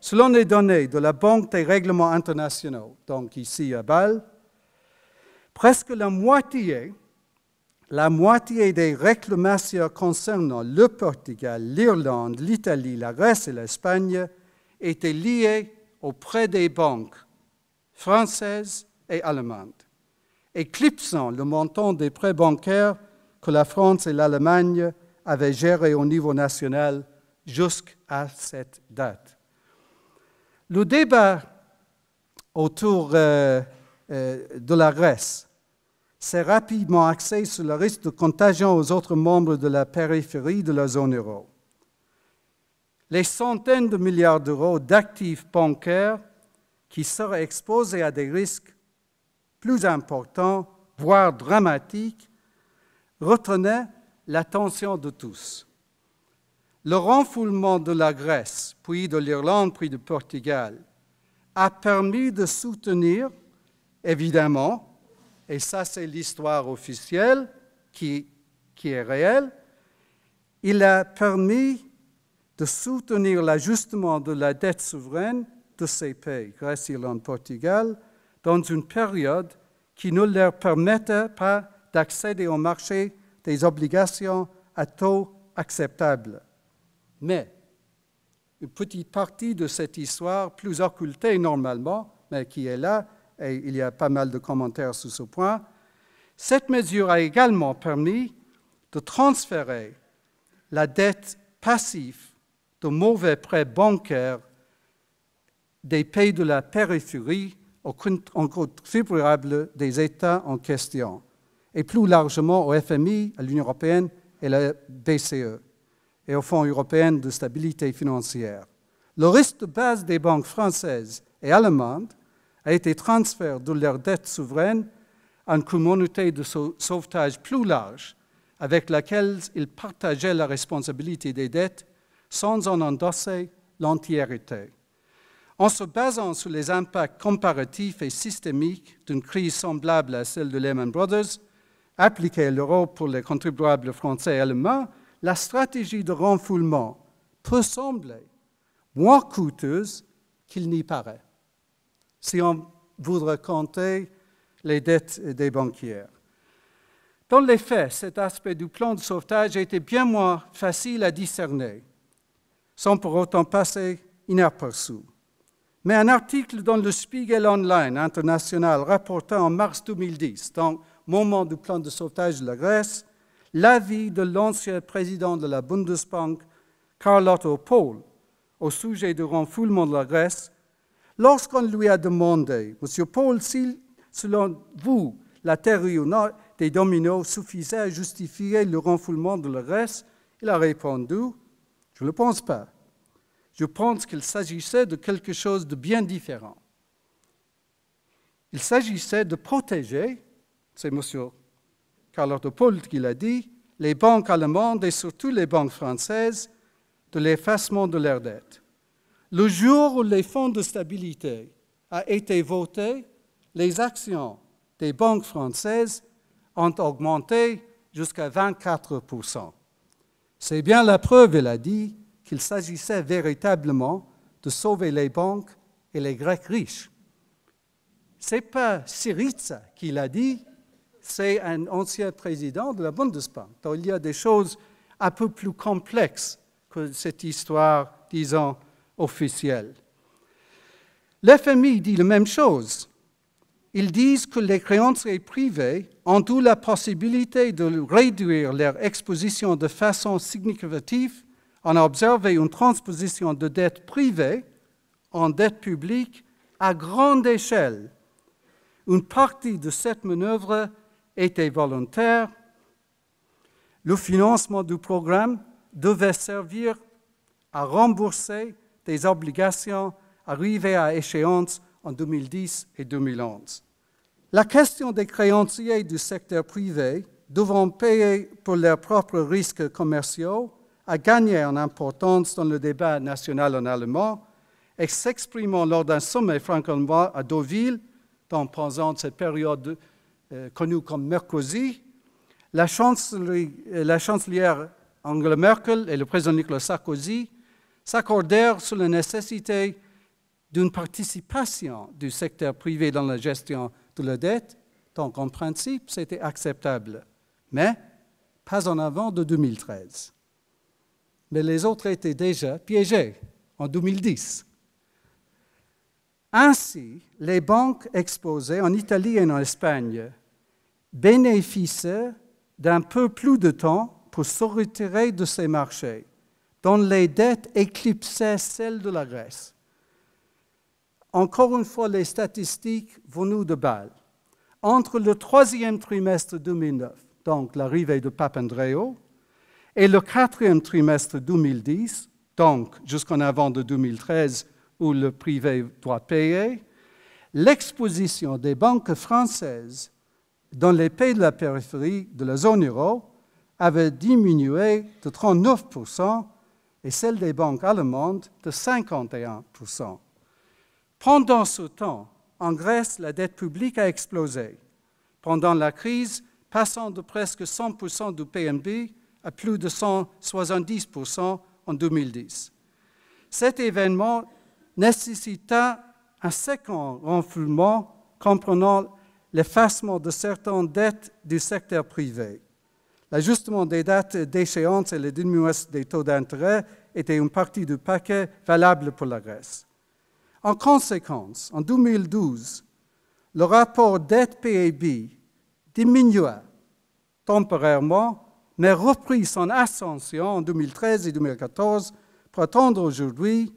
Selon les données de la Banque des règlements internationaux, donc ici à Bâle, presque la moitié, la moitié des réclamations concernant le Portugal, l'Irlande, l'Italie, la Grèce et l'Espagne étaient liées auprès des banques françaises et allemandes, éclipsant le montant des prêts bancaires que la France et l'Allemagne avait géré au niveau national jusqu'à cette date. Le débat autour euh, euh, de la Grèce s'est rapidement axé sur le risque de contagion aux autres membres de la périphérie de la zone euro. Les centaines de milliards d'euros d'actifs bancaires qui seraient exposés à des risques plus importants, voire dramatiques, retenaient l'attention de tous. Le renfoulement de la Grèce, puis de l'Irlande, puis du Portugal, a permis de soutenir, évidemment, et ça c'est l'histoire officielle qui, est réelle, il a permis de soutenir l'ajustement de la dette souveraine de ces pays, Grèce, Irlande, Portugal, dans une période qui ne leur permettait pas d'accéder au marché des obligations à taux acceptable. Mais une petite partie de cette histoire, plus occultée normalement, mais qui est là, et il y a pas mal de commentaires sur ce point, cette mesure a également permis de transférer la dette passive de mauvais prêts bancaires des pays de la périphérie aux contribuables des États en question et plus largement au FMI, à l'Union européenne et à la BCE, et au Fonds européen de stabilité financière. Le risque de base des banques françaises et allemandes a été transféré de leurs dettes souveraines à une communauté de sauvetage plus large avec laquelle ils partageaient la responsabilité des dettes sans en endosser l'entièreté. En se basant sur les impacts comparatifs et systémiques d'une crise semblable à celle de Lehman Brothers, appliquée à l'Europe pour les contribuables français et allemands, la stratégie de renfoulement peut sembler moins coûteuse qu'il n'y paraît, si on voudrait compter les dettes des banquières. Dans les faits, cet aspect du plan de sauvetage a été bien moins facile à discerner, sans pour autant passer inaperçu. Mais un article dans le Spiegel Online international rapportant en mars 2010, donc moment du plan de sauvetage de la Grèce, l'avis de l'ancien président de la Bundesbank, Carlotto Paul, au sujet du renfoulement de la Grèce, lorsqu'on lui a demandé, Monsieur Paul, si, selon vous, la théorie des dominos suffisait à justifier le renfoulement de la Grèce, il a répondu, je ne le pense pas. Je pense qu'il s'agissait de quelque chose de bien différent. Il s'agissait de protéger c'est M. Poult qui l'a dit, les banques allemandes et surtout les banques françaises de l'effacement de leurs dettes. Le jour où les fonds de stabilité ont été votés, les actions des banques françaises ont augmenté jusqu'à 24 C'est bien la preuve, il a dit, qu'il s'agissait véritablement de sauver les banques et les Grecs riches. Ce n'est pas Syriza qui l'a dit, c'est un ancien président de la Bundesbank. Donc il y a des choses un peu plus complexes que cette histoire, disons, officielle. L'FMI dit la même chose. Ils disent que les créanciers privés ont eu la possibilité de réduire leur exposition de façon significative en observant une transposition de dette privée en dette publique à grande échelle. Une partie de cette manœuvre était volontaire, le financement du programme devait servir à rembourser des obligations arrivées à échéance en 2010 et 2011. La question des créanciers du secteur privé devant payer pour leurs propres risques commerciaux a gagné en importance dans le débat national en allemand et s'exprimant lors d'un sommet franco-allemand à Deauville, dans pendant cette période de euh, connue comme Merkozy, la, euh, la chancelière Angela Merkel et le président Nicolas Sarkozy s'accordèrent sur la nécessité d'une participation du secteur privé dans la gestion de la dette. Donc, en principe, c'était acceptable, mais pas en avant de 2013. Mais les autres étaient déjà piégés en 2010. Ainsi, les banques exposées en Italie et en Espagne bénéficiait d'un peu plus de temps pour se retirer de ces marchés, dont les dettes éclipsaient celles de la Grèce. Encore une fois, les statistiques vont nous de balle. Entre le troisième trimestre 2009, donc l'arrivée de Papandreou, et le quatrième trimestre 2010, donc jusqu'en avant de 2013, où le privé doit payer, l'exposition des banques françaises dans les pays de la périphérie de la zone euro avait diminué de 39 et celle des banques allemandes de 51 Pendant ce temps, en Grèce, la dette publique a explosé, pendant la crise, passant de presque 100 du PNB à plus de 170 en 2010. Cet événement nécessita un second renflouement comprenant l'effacement de certaines dettes du secteur privé. L'ajustement des dates d'échéance et le diminution des taux d'intérêt étaient une partie du paquet valable pour la Grèce. En conséquence, en 2012, le rapport dette-PIB diminua temporairement, mais reprit son ascension en 2013 et 2014 pour atteindre aujourd'hui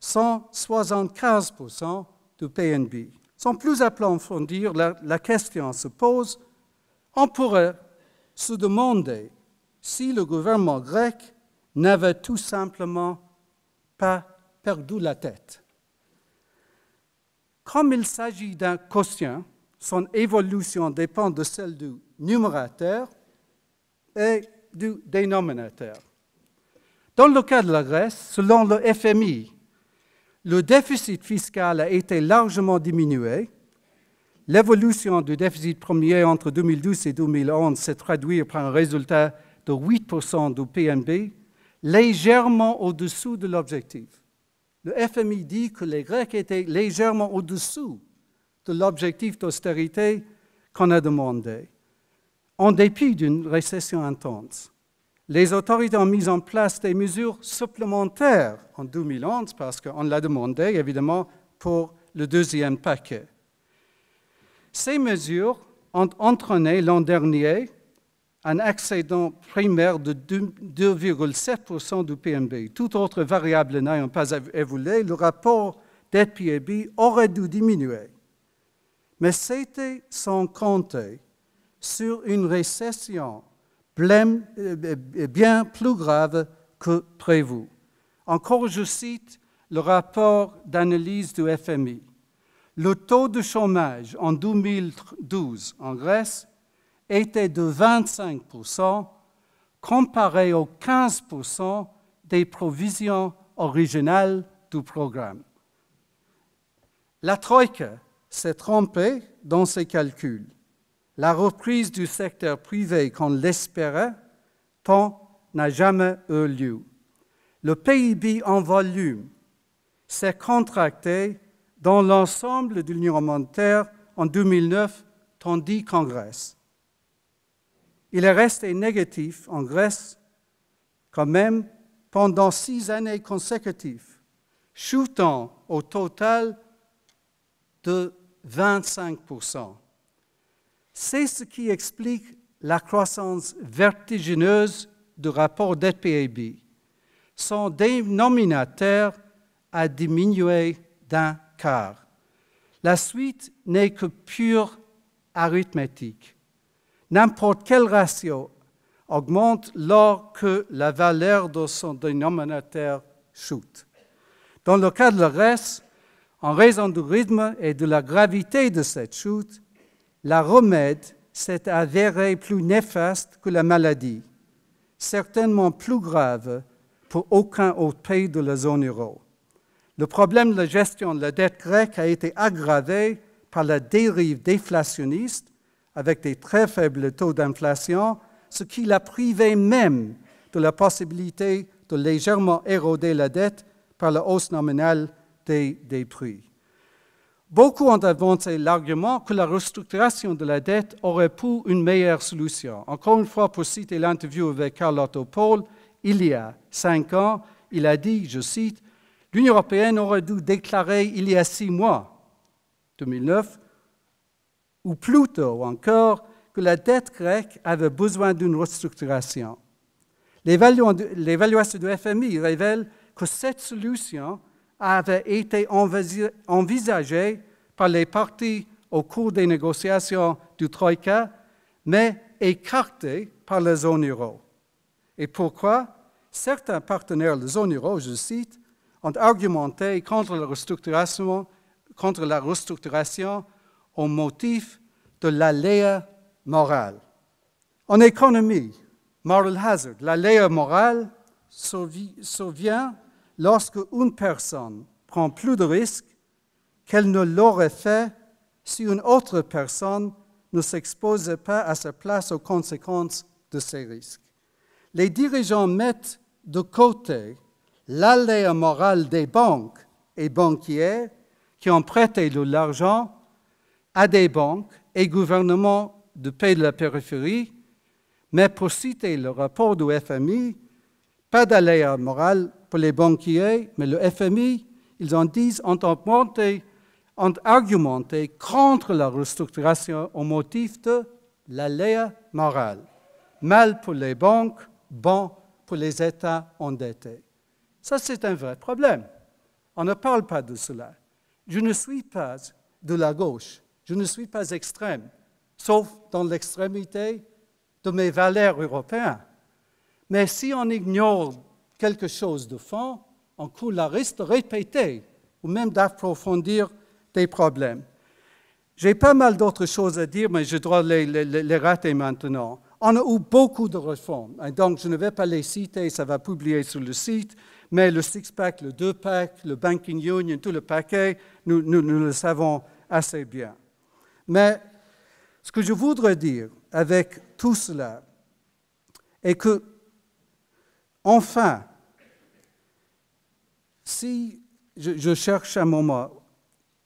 175% du PNB. Sans plus approfondir, la, la question se pose, on pourrait se demander si le gouvernement grec n'avait tout simplement pas perdu la tête. Comme il s'agit d'un quotient, son évolution dépend de celle du numérateur et du dénominateur. Dans le cas de la Grèce, selon le FMI, le déficit fiscal a été largement diminué. L'évolution du déficit premier entre 2012 et 2011 s'est traduite par un résultat de 8% du PNB, légèrement au-dessous de l'objectif. Le FMI dit que les Grecs étaient légèrement au-dessous de l'objectif d'austérité qu'on a demandé, en dépit d'une récession intense les autorités ont mis en place des mesures supplémentaires en 2011 parce qu'on l'a demandé, évidemment, pour le deuxième paquet. Ces mesures ont entraîné l'an dernier un excédent primaire de 2,7% du PNB. Toute autre variable n'ayant pas évolué, le rapport des pib aurait dû diminuer. Mais c'était sans compter sur une récession bien, euh, euh, euh, bien plus grave que prévu. Encore, je cite le rapport d'analyse du FMI. Le taux de chômage en 2012 en Grèce était de 25 comparé aux 15 des provisions originales du programme. La Troïka s'est trompée dans ses calculs. La reprise du secteur privé qu'on l'espérait tant n'a jamais eu lieu. Le PIB en volume s'est contracté dans l'ensemble de l'Union monétaire en 2009, tandis qu'en Grèce. Il est resté négatif en Grèce quand même pendant six années consécutives, chutant au total de 25 c'est ce qui explique la croissance vertigineuse du rapport dette PIB. Son dénominateur a diminué d'un quart. La suite n'est que pure arithmétique. N'importe quel ratio augmente lorsque la valeur de son dénominateur chute. Dans le cas de la reste, en raison du rythme et de la gravité de cette chute, la remède s'est avérée plus néfaste que la maladie, certainement plus grave pour aucun autre pays de la zone euro. Le problème de la gestion de la dette grecque a été aggravé par la dérive déflationniste avec des très faibles taux d'inflation, ce qui l'a privé même de la possibilité de légèrement éroder la dette par la hausse nominale des, des prix. Beaucoup ont avancé l'argument que la restructuration de la dette aurait pu une meilleure solution. Encore une fois, pour citer l'interview avec Carlotto Paul, il y a cinq ans, il a dit, je cite, L'Union européenne aurait dû déclarer il y a six mois, 2009, ou plus tôt encore, que la dette grecque avait besoin d'une restructuration. L'évaluation du FMI révèle que cette solution avait été envisagé par les partis au cours des négociations du Troïka, mais écarté par la zone euro. Et pourquoi certains partenaires de la zone euro, je cite, ont argumenté contre la restructuration, contre la restructuration au motif de l'aléa morale. En économie, moral hazard, l'aléa morale survient lorsque une personne prend plus de risques qu'elle ne l'aurait fait si une autre personne ne s'exposait pas à sa place aux conséquences de ces risques. Les dirigeants mettent de côté l'aléa morale des banques et banquiers qui ont prêté de l'argent à des banques et gouvernements de pays de la périphérie, mais pour citer le rapport du FMI, pas d'aléa morale pour les banquiers, mais le FMI, ils en disent, ont augmenté, argumenté contre la restructuration au motif de l'aléa morale. Mal pour les banques, bon pour les États endettés. Ça, c'est un vrai problème. On ne parle pas de cela. Je ne suis pas de la gauche. Je ne suis pas extrême, sauf dans l'extrémité de mes valeurs européennes. Mais si on ignore quelque chose de fond, on cours la risque de répéter ou même d'approfondir des problèmes. J'ai pas mal d'autres choses à dire, mais je dois les, rater maintenant. On a eu beaucoup de réformes, hein, donc je ne vais pas les citer, ça va publier sur le site, mais le six-pack, le deux-pack, le banking union, tout le paquet, nous, nous le savons assez bien. Mais ce que je voudrais dire avec tout cela est que Enfin, si je, cherche un moment,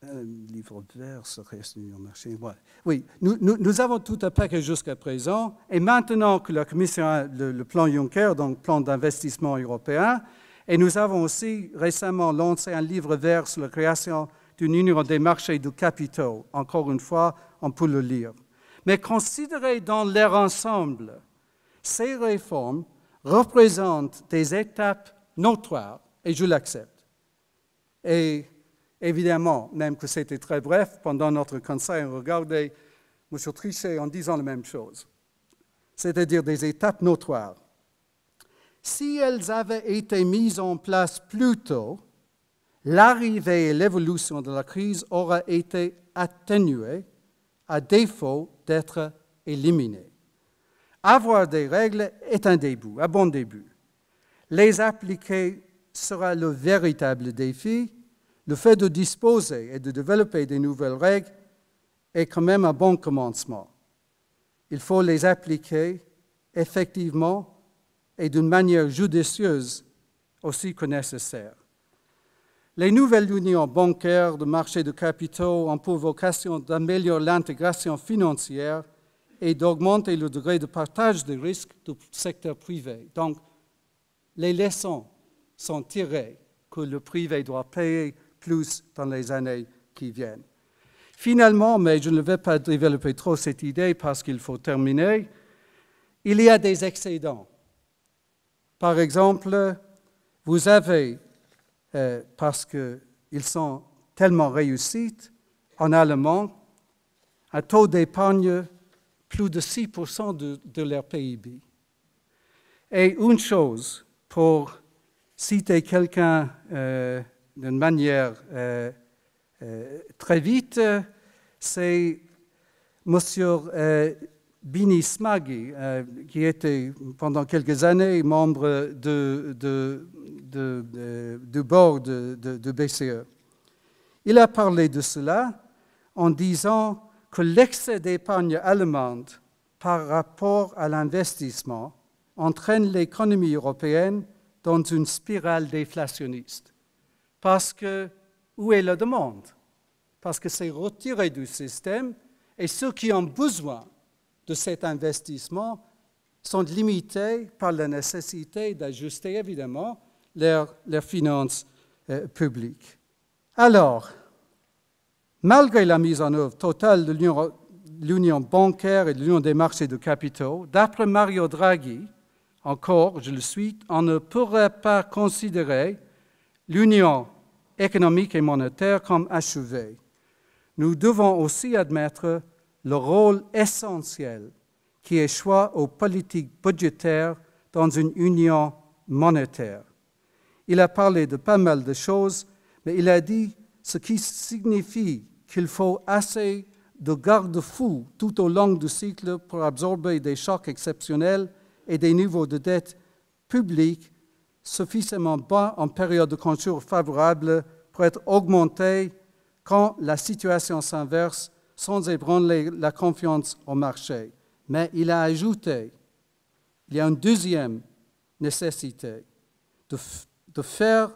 un euh, livre vert serait sur marché. Ouais. Oui, nous, oui, nous, avons tout à paquet jusqu'à présent, et maintenant que la Commission a le, plan Juncker, donc plan d'investissement européen, et nous avons aussi récemment lancé un livre vert sur la création d'une union des marchés de capitaux. Encore une fois, on peut le lire. Mais considérer dans leur ensemble ces réformes représentent des étapes notoires et je l'accepte. Et évidemment, même que c'était très bref, pendant notre conseil, on regardait M. Trichet en disant la même chose, c'est-à-dire des étapes notoires. Si elles avaient été mises en place plus tôt, l'arrivée et l'évolution de la crise auraient été atténuées à défaut d'être éliminées. Avoir des règles est un début, un bon début. Les appliquer sera le véritable défi. Le fait de disposer et de développer des nouvelles règles est quand même un bon commencement. Il faut les appliquer effectivement et d'une manière judicieuse aussi que nécessaire. Les nouvelles unions bancaires de marché de capitaux ont pour vocation d'améliorer l'intégration financière et d'augmenter le degré de partage des risques du secteur privé. Donc, les leçons sont tirées que le privé doit payer plus dans les années qui viennent. Finalement, mais je ne vais pas développer trop cette idée parce qu'il faut terminer, il y a des excédents. Par exemple, vous avez, euh, parce qu'ils sont tellement réussis, en allemand, un taux d'épargne plus de 6% de, leur PIB. Et une chose, pour citer quelqu'un euh, d'une manière euh, euh, très vite, c'est M. Bini Smaghi, qui était pendant quelques années membre du board de, BCE. E. Il a parlé de cela en disant que l'excès d'épargne allemande par rapport à l'investissement entraîne l'économie européenne dans une spirale déflationniste. Parce que où est la demande Parce que c'est retiré du système et ceux qui ont besoin de cet investissement sont limités par la nécessité d'ajuster évidemment leurs finances euh, publiques. Alors, Malgré la mise en œuvre totale de l'union bancaire et de l'union des marchés de capitaux, d'après Mario Draghi, encore, je le suis, on ne pourrait pas considérer l'union économique et monétaire comme achevée. Nous devons aussi admettre le rôle essentiel qui échoue aux politiques budgétaires dans une union monétaire. Il a parlé de pas mal de choses, mais il a dit ce qui signifie qu'il faut assez de garde-fous tout au long du cycle pour absorber des chocs exceptionnels et des niveaux de dette publique suffisamment bas en période de conjoncture favorable pour être augmentés quand la situation s'inverse sans ébranler la confiance au marché. Mais il a ajouté, il y a une deuxième nécessité, de faire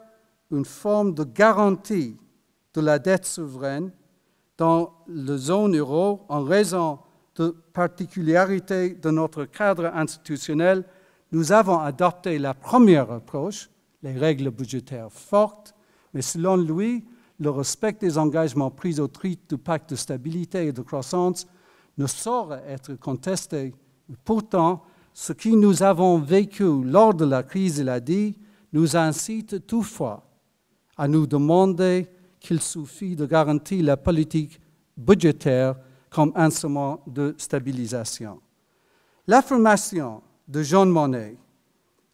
une forme de garantie de la dette souveraine dans la zone euro en raison de particularités de notre cadre institutionnel, nous avons adopté la première approche, les règles budgétaires fortes, mais selon lui, le respect des engagements pris au titre du pacte de stabilité et de croissance ne saurait être contesté. Pourtant, ce que nous avons vécu lors de la crise, il a dit, nous incite toutefois à nous demander qu'il suffit de garantir la politique budgétaire comme instrument de stabilisation. L'affirmation de Jean Monnet,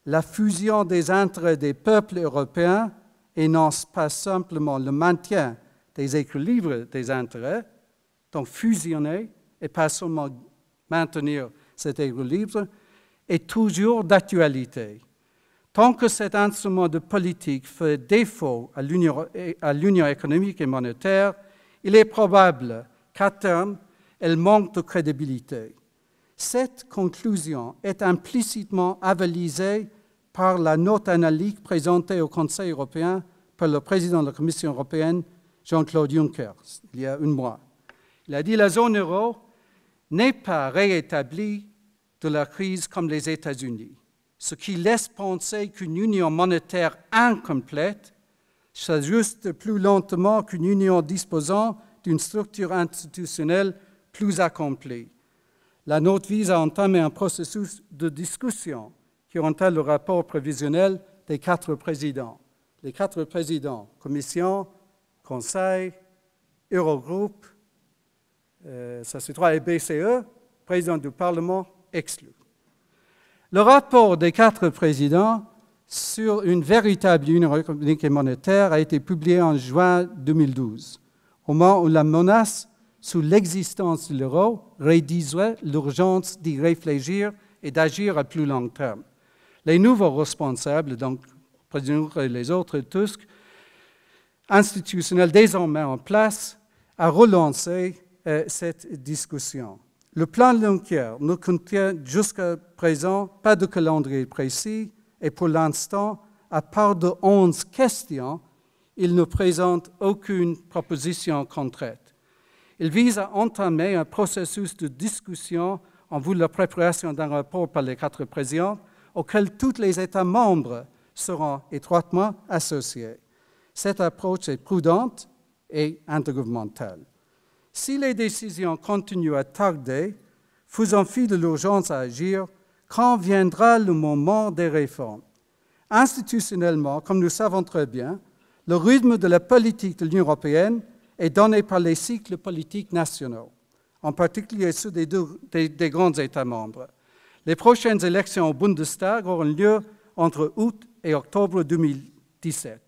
la fusion des intérêts des peuples européens et non pas simplement le maintien des équilibres des intérêts, donc fusionner et pas seulement maintenir cet équilibre, est toujours d'actualité. Tant que cet instrument de politique fait défaut à l'Union économique et monétaire, il est probable qu'à terme, elle manque de crédibilité. Cette conclusion est implicitement avalisée par la note analytique présentée au Conseil européen par le président de la Commission européenne, Jean-Claude Juncker, il y a un mois. Il a dit la zone euro n'est pas réétablie de la crise comme les États-Unis ce qui laisse penser qu'une union monétaire incomplète s'ajuste plus lentement qu'une union disposant d'une structure institutionnelle plus accomplie. La note vise à entamer un processus de discussion qui entame le rapport prévisionnel des quatre présidents. Les quatre présidents, Commission, Conseil, Eurogroupe, euh, ça c'est trois, et BCE, président du Parlement exclu. Le rapport des quatre présidents sur une véritable union économique et monétaire a été publié en juin 2012, au moment où la menace sous l'existence de l'euro réduisait l'urgence d'y réfléchir et d'agir à plus long terme. Les nouveaux responsables, donc président et les autres Tusk, institutionnels désormais en place, ont relancé euh, cette discussion. Le plan Juncker ne contient jusqu'à présent pas de calendrier précis et pour l'instant, à part de onze questions, il ne présente aucune proposition concrète. Il vise à entamer un processus de discussion en vue de la préparation d'un rapport par les quatre présidents auquel tous les États membres seront étroitement associés. Cette approche est prudente et intergouvernementale si les décisions continuent à tarder, faisant fi de l'urgence à agir, quand viendra le moment des réformes Institutionnellement, comme nous savons très bien, le rythme de la politique de l'Union européenne est donné par les cycles politiques nationaux, en particulier ceux des, deux, grands États membres. Les prochaines élections au Bundestag auront lieu entre août et octobre 2017.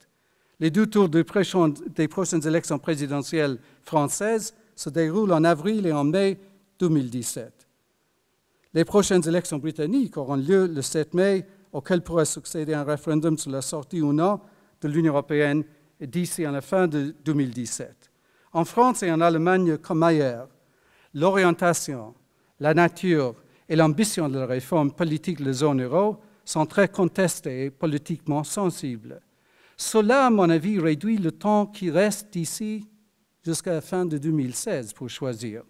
Les deux tours des prochaines élections présidentielles françaises se déroule en avril et en mai 2017. Les prochaines élections britanniques auront lieu le 7 mai, auquel pourrait succéder un référendum sur la sortie ou non de l'Union européenne d'ici à la fin de 2017. En France et en Allemagne comme ailleurs, l'orientation, la nature et l'ambition de la réforme politique de la zone euro sont très contestées et politiquement sensibles. Cela, à mon avis, réduit le temps qui reste d'ici jusqu'à la fin de 2016 pour choisir.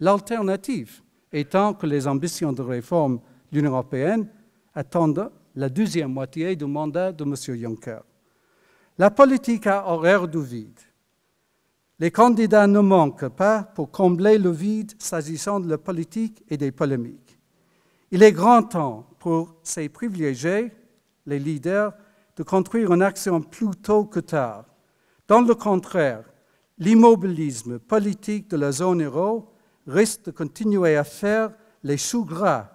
L'alternative étant que les ambitions de réforme de l'Union européenne attendent la deuxième moitié du mandat de M. Juncker. La politique a horreur du vide. Les candidats ne manquent pas pour combler le vide s'agissant de la politique et des polémiques. Il est grand temps pour ces privilégiés, les leaders, de construire une action plus tôt que tard. Dans le contraire, l'immobilisme politique de la zone euro risque de continuer à faire les choux gras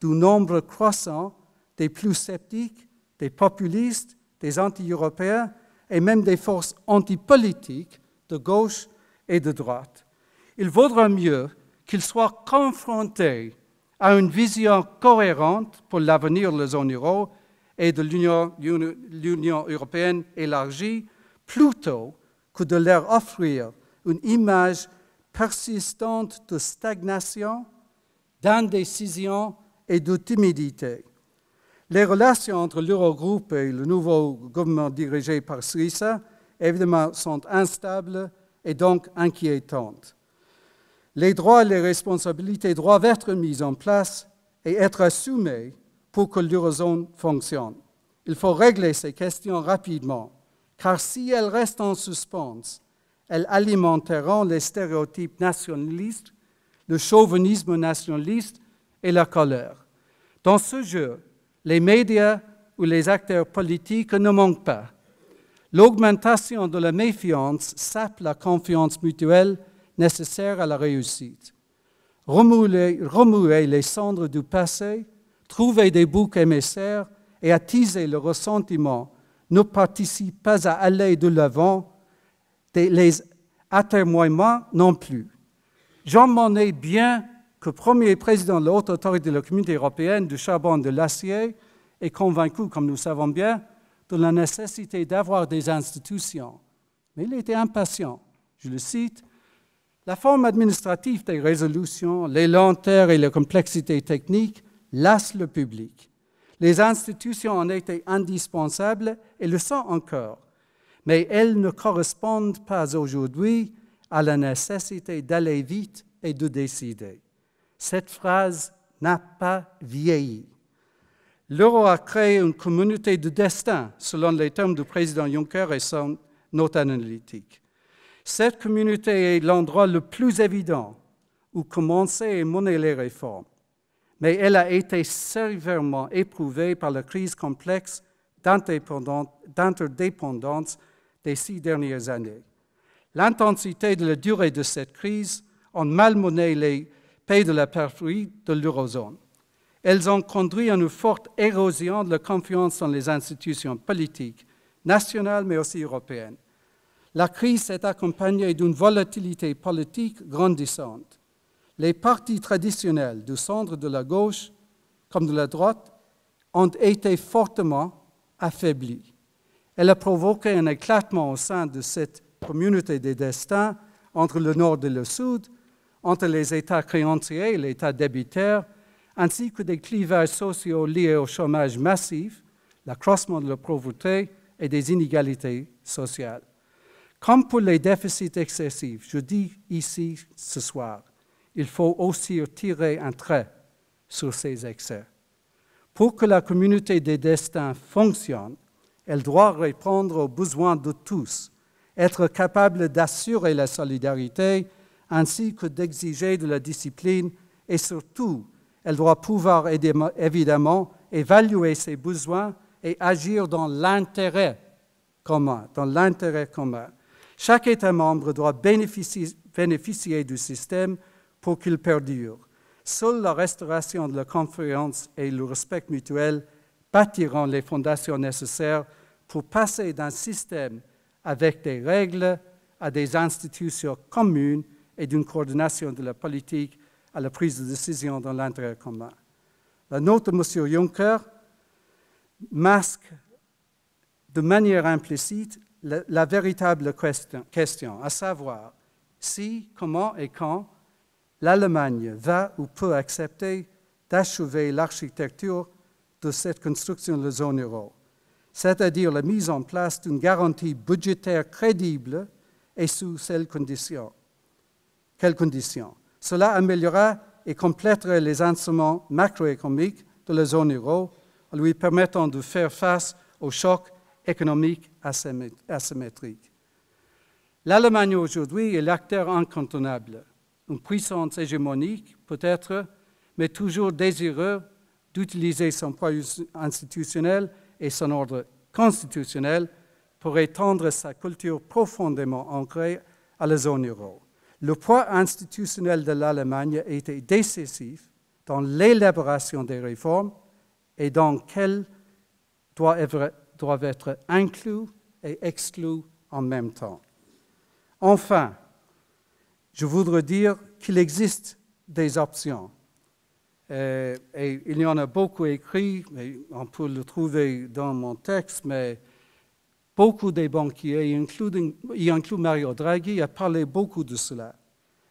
du nombre croissant des plus sceptiques, des populistes, des anti-européens et même des forces antipolitiques de gauche et de droite. Il vaudra mieux qu'ils soient confrontés à une vision cohérente pour l'avenir de la zone euro et de l'Union européenne élargie plutôt que de leur offrir une image persistante de stagnation, d'indécision et de timidité. Les relations entre l'Eurogroupe et le nouveau gouvernement dirigé par Syriza, évidemment, sont instables et donc inquiétantes. Les droits et les responsabilités doivent être mis en place et être assumés pour que l'Eurozone fonctionne. Il faut régler ces questions rapidement car si elles restent en suspens, elles alimenteront les stéréotypes nationalistes, le chauvinisme nationaliste et la colère. Dans ce jeu, les médias ou les acteurs politiques ne manquent pas. L'augmentation de la méfiance sape la confiance mutuelle nécessaire à la réussite. Remuer, les cendres du passé, trouver des boucs émissaires et attiser le ressentiment ne participe pas à aller de l'avant, les atermoiements non plus. Jean Monnet, bien que premier président de la haute autorité de la communauté européenne du charbon et de l'acier, est convaincu, comme nous savons bien, de la nécessité d'avoir des institutions. Mais il était impatient. Je le cite, la forme administrative des résolutions, les lenteurs et les complexités techniques lassent le public. Les institutions ont été indispensables et le sont encore, mais elles ne correspondent pas aujourd'hui à la nécessité d'aller vite et de décider. Cette phrase n'a pas vieilli. L'euro a créé une communauté de destin, selon les termes du président Juncker et son note analytique. Cette communauté est l'endroit le plus évident où commencer et mener les réformes mais elle a été sévèrement éprouvée par la crise complexe d'interdépendance des six dernières années. L'intensité de la durée de cette crise ont malmené les pays de la périphérie de l'eurozone. Elles ont conduit à une forte érosion de la confiance dans les institutions politiques, nationales mais aussi européennes. La crise s'est accompagnée d'une volatilité politique grandissante les partis traditionnels du centre de la gauche comme de la droite ont été fortement affaiblis. Elle a provoqué un éclatement au sein de cette communauté des destins entre le nord et le sud, entre les États créanciers et l'État débiteur, ainsi que des clivages sociaux liés au chômage massif, l'accroissement de la pauvreté et des inégalités sociales. Comme pour les déficits excessifs, je dis ici ce soir, il faut aussi tirer un trait sur ces excès. Pour que la communauté des destins fonctionne, elle doit répondre aux besoins de tous, être capable d'assurer la solidarité ainsi que d'exiger de la discipline et surtout, elle doit pouvoir évidemment évaluer ses besoins et agir dans l'intérêt commun, dans l'intérêt commun. Chaque État membre doit bénéficier du système pour qu'il perdure. Seule la restauration de la confiance et le respect mutuel bâtiront les fondations nécessaires pour passer d'un système avec des règles à des institutions communes et d'une coordination de la politique à la prise de décision dans l'intérêt commun. La note de M. Juncker masque de manière implicite la, véritable question, à savoir si, comment et quand l'Allemagne va ou peut accepter d'achever l'architecture de cette construction de la zone euro, c'est-à-dire la mise en place d'une garantie budgétaire crédible et sous quelles conditions. Quelles conditions Cela améliorera et complétera les instruments macroéconomiques de la zone euro en lui permettant de faire face aux chocs économiques asymétriques. L'Allemagne aujourd'hui est l'acteur incontournable une puissance hégémonique, peut-être, mais toujours désireux d'utiliser son poids institutionnel et son ordre constitutionnel pour étendre sa culture profondément ancrée à la zone euro. Le poids institutionnel de l'Allemagne était décisif dans l'élaboration des réformes et dans quelles doivent être, doivent être inclus et exclus en même temps. Enfin, je voudrais dire qu'il existe des options. Euh, et, il y en a beaucoup écrit, mais on peut le trouver dans mon texte, mais beaucoup des banquiers, y inclut, Mario Draghi, a parlé beaucoup de cela,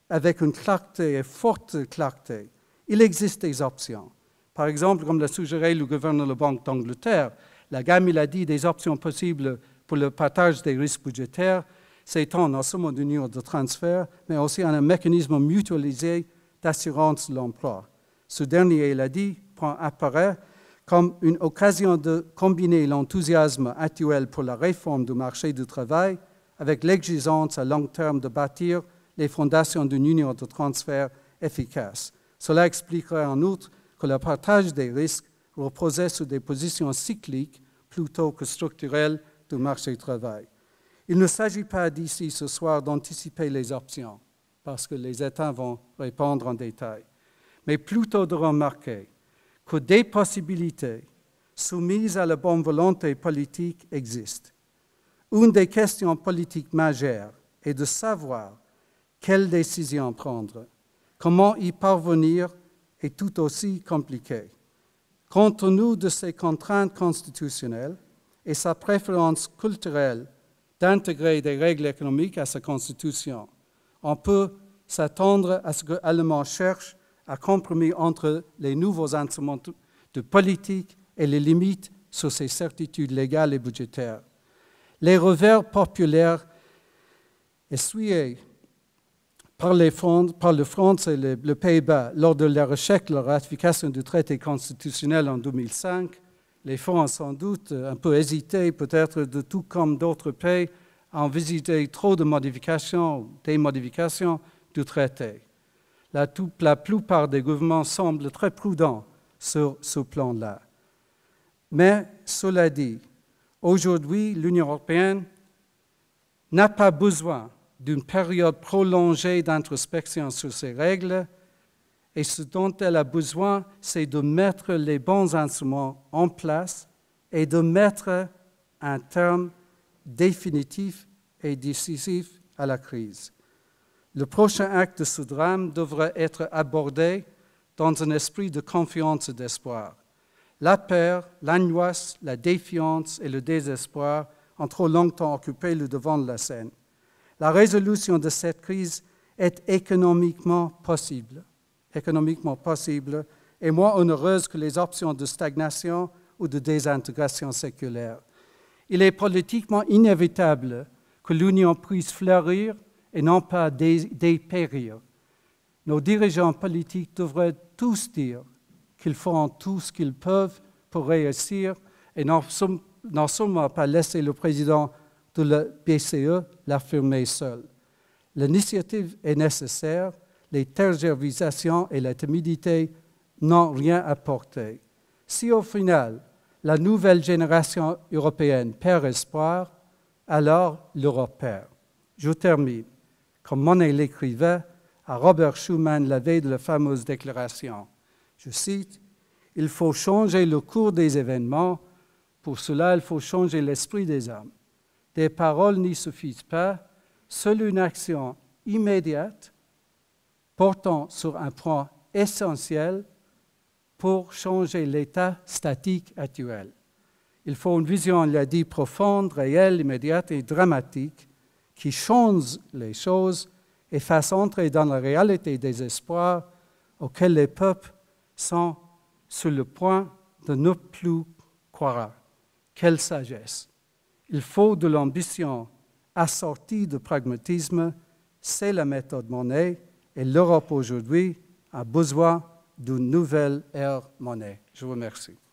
avec une clarté, et forte clarté. Il existe des options. Par exemple, comme l'a suggéré le gouverneur de la Banque d'Angleterre, la gamme, il a dit, des options possibles pour le partage des risques budgétaires, s'étend non seulement de union de transfert, mais aussi à un mécanisme mutualisé d'assurance de l'emploi. Ce dernier, il a dit, prend apparaît comme une occasion de combiner l'enthousiasme actuel pour la réforme du marché du travail avec l'exigence à long terme de bâtir les fondations d'une union de transfert efficace. Cela expliquerait en outre que le partage des risques reposait sur des positions cycliques plutôt que structurelles du marché du travail. Il ne s'agit pas d'ici ce soir d'anticiper les options, parce que les États vont répondre en détail, mais plutôt de remarquer que des possibilités soumises à la bonne volonté politique existent. Une des questions politiques majeures est de savoir quelle décision prendre. Comment y parvenir est tout aussi compliqué. Compte tenu de ses contraintes constitutionnelles et sa préférence culturelle d'intégrer des règles économiques à sa constitution. On peut s'attendre à ce que l'Allemand cherche à compromis entre les nouveaux instruments de politique et les limites sur ses certitudes légales et budgétaires. Les revers populaires essuyés par, les le France et le, Pays-Bas lors de leur échec de la ratification du traité constitutionnel en 2005 les fonds ont sans doute un peu hésité, peut-être de tout comme d'autres pays, à envisager trop de modifications, des modifications du traité. la plupart des gouvernements semblent très prudents sur ce plan-là. Mais cela dit, aujourd'hui, l'Union européenne n'a pas besoin d'une période prolongée d'introspection sur ses règles et ce dont elle a besoin, c'est de mettre les bons instruments en place et de mettre un terme définitif et décisif à la crise. Le prochain acte de ce drame devrait être abordé dans un esprit de confiance et d'espoir. La peur, l'angoisse, la défiance et le désespoir ont trop longtemps occupé le devant de la scène. La résolution de cette crise est économiquement possible économiquement possible et moins onéreuse que les options de stagnation ou de désintégration séculaire. Il est politiquement inévitable que l'Union puisse fleurir et non pas dépérir. Nos dirigeants politiques devraient tous dire qu'ils font tout ce qu'ils peuvent pour réussir et n'en seulement pas laisser le président de la BCE l'affirmer seul. L'initiative est nécessaire, les tergiversations et la timidité n'ont rien apporté. Si au final, la nouvelle génération européenne perd espoir, alors l'Europe perd. Je termine, comme Monet l'écrivait à Robert Schuman la veille de la fameuse déclaration. Je cite, Il faut changer le cours des événements, pour cela il faut changer l'esprit des hommes. Des paroles n'y suffisent pas, seule une action immédiate portant sur un point essentiel pour changer l'état statique actuel. Il faut une vision, il l'a dit, profonde, réelle, immédiate et dramatique qui change les choses et fasse entrer dans la réalité des espoirs auxquels les peuples sont sur le point de ne plus croire. Quelle sagesse! Il faut de l'ambition assortie de pragmatisme, c'est la méthode Monet, et l'Europe aujourd'hui a besoin d'une nouvelle ère monnaie. Je vous remercie.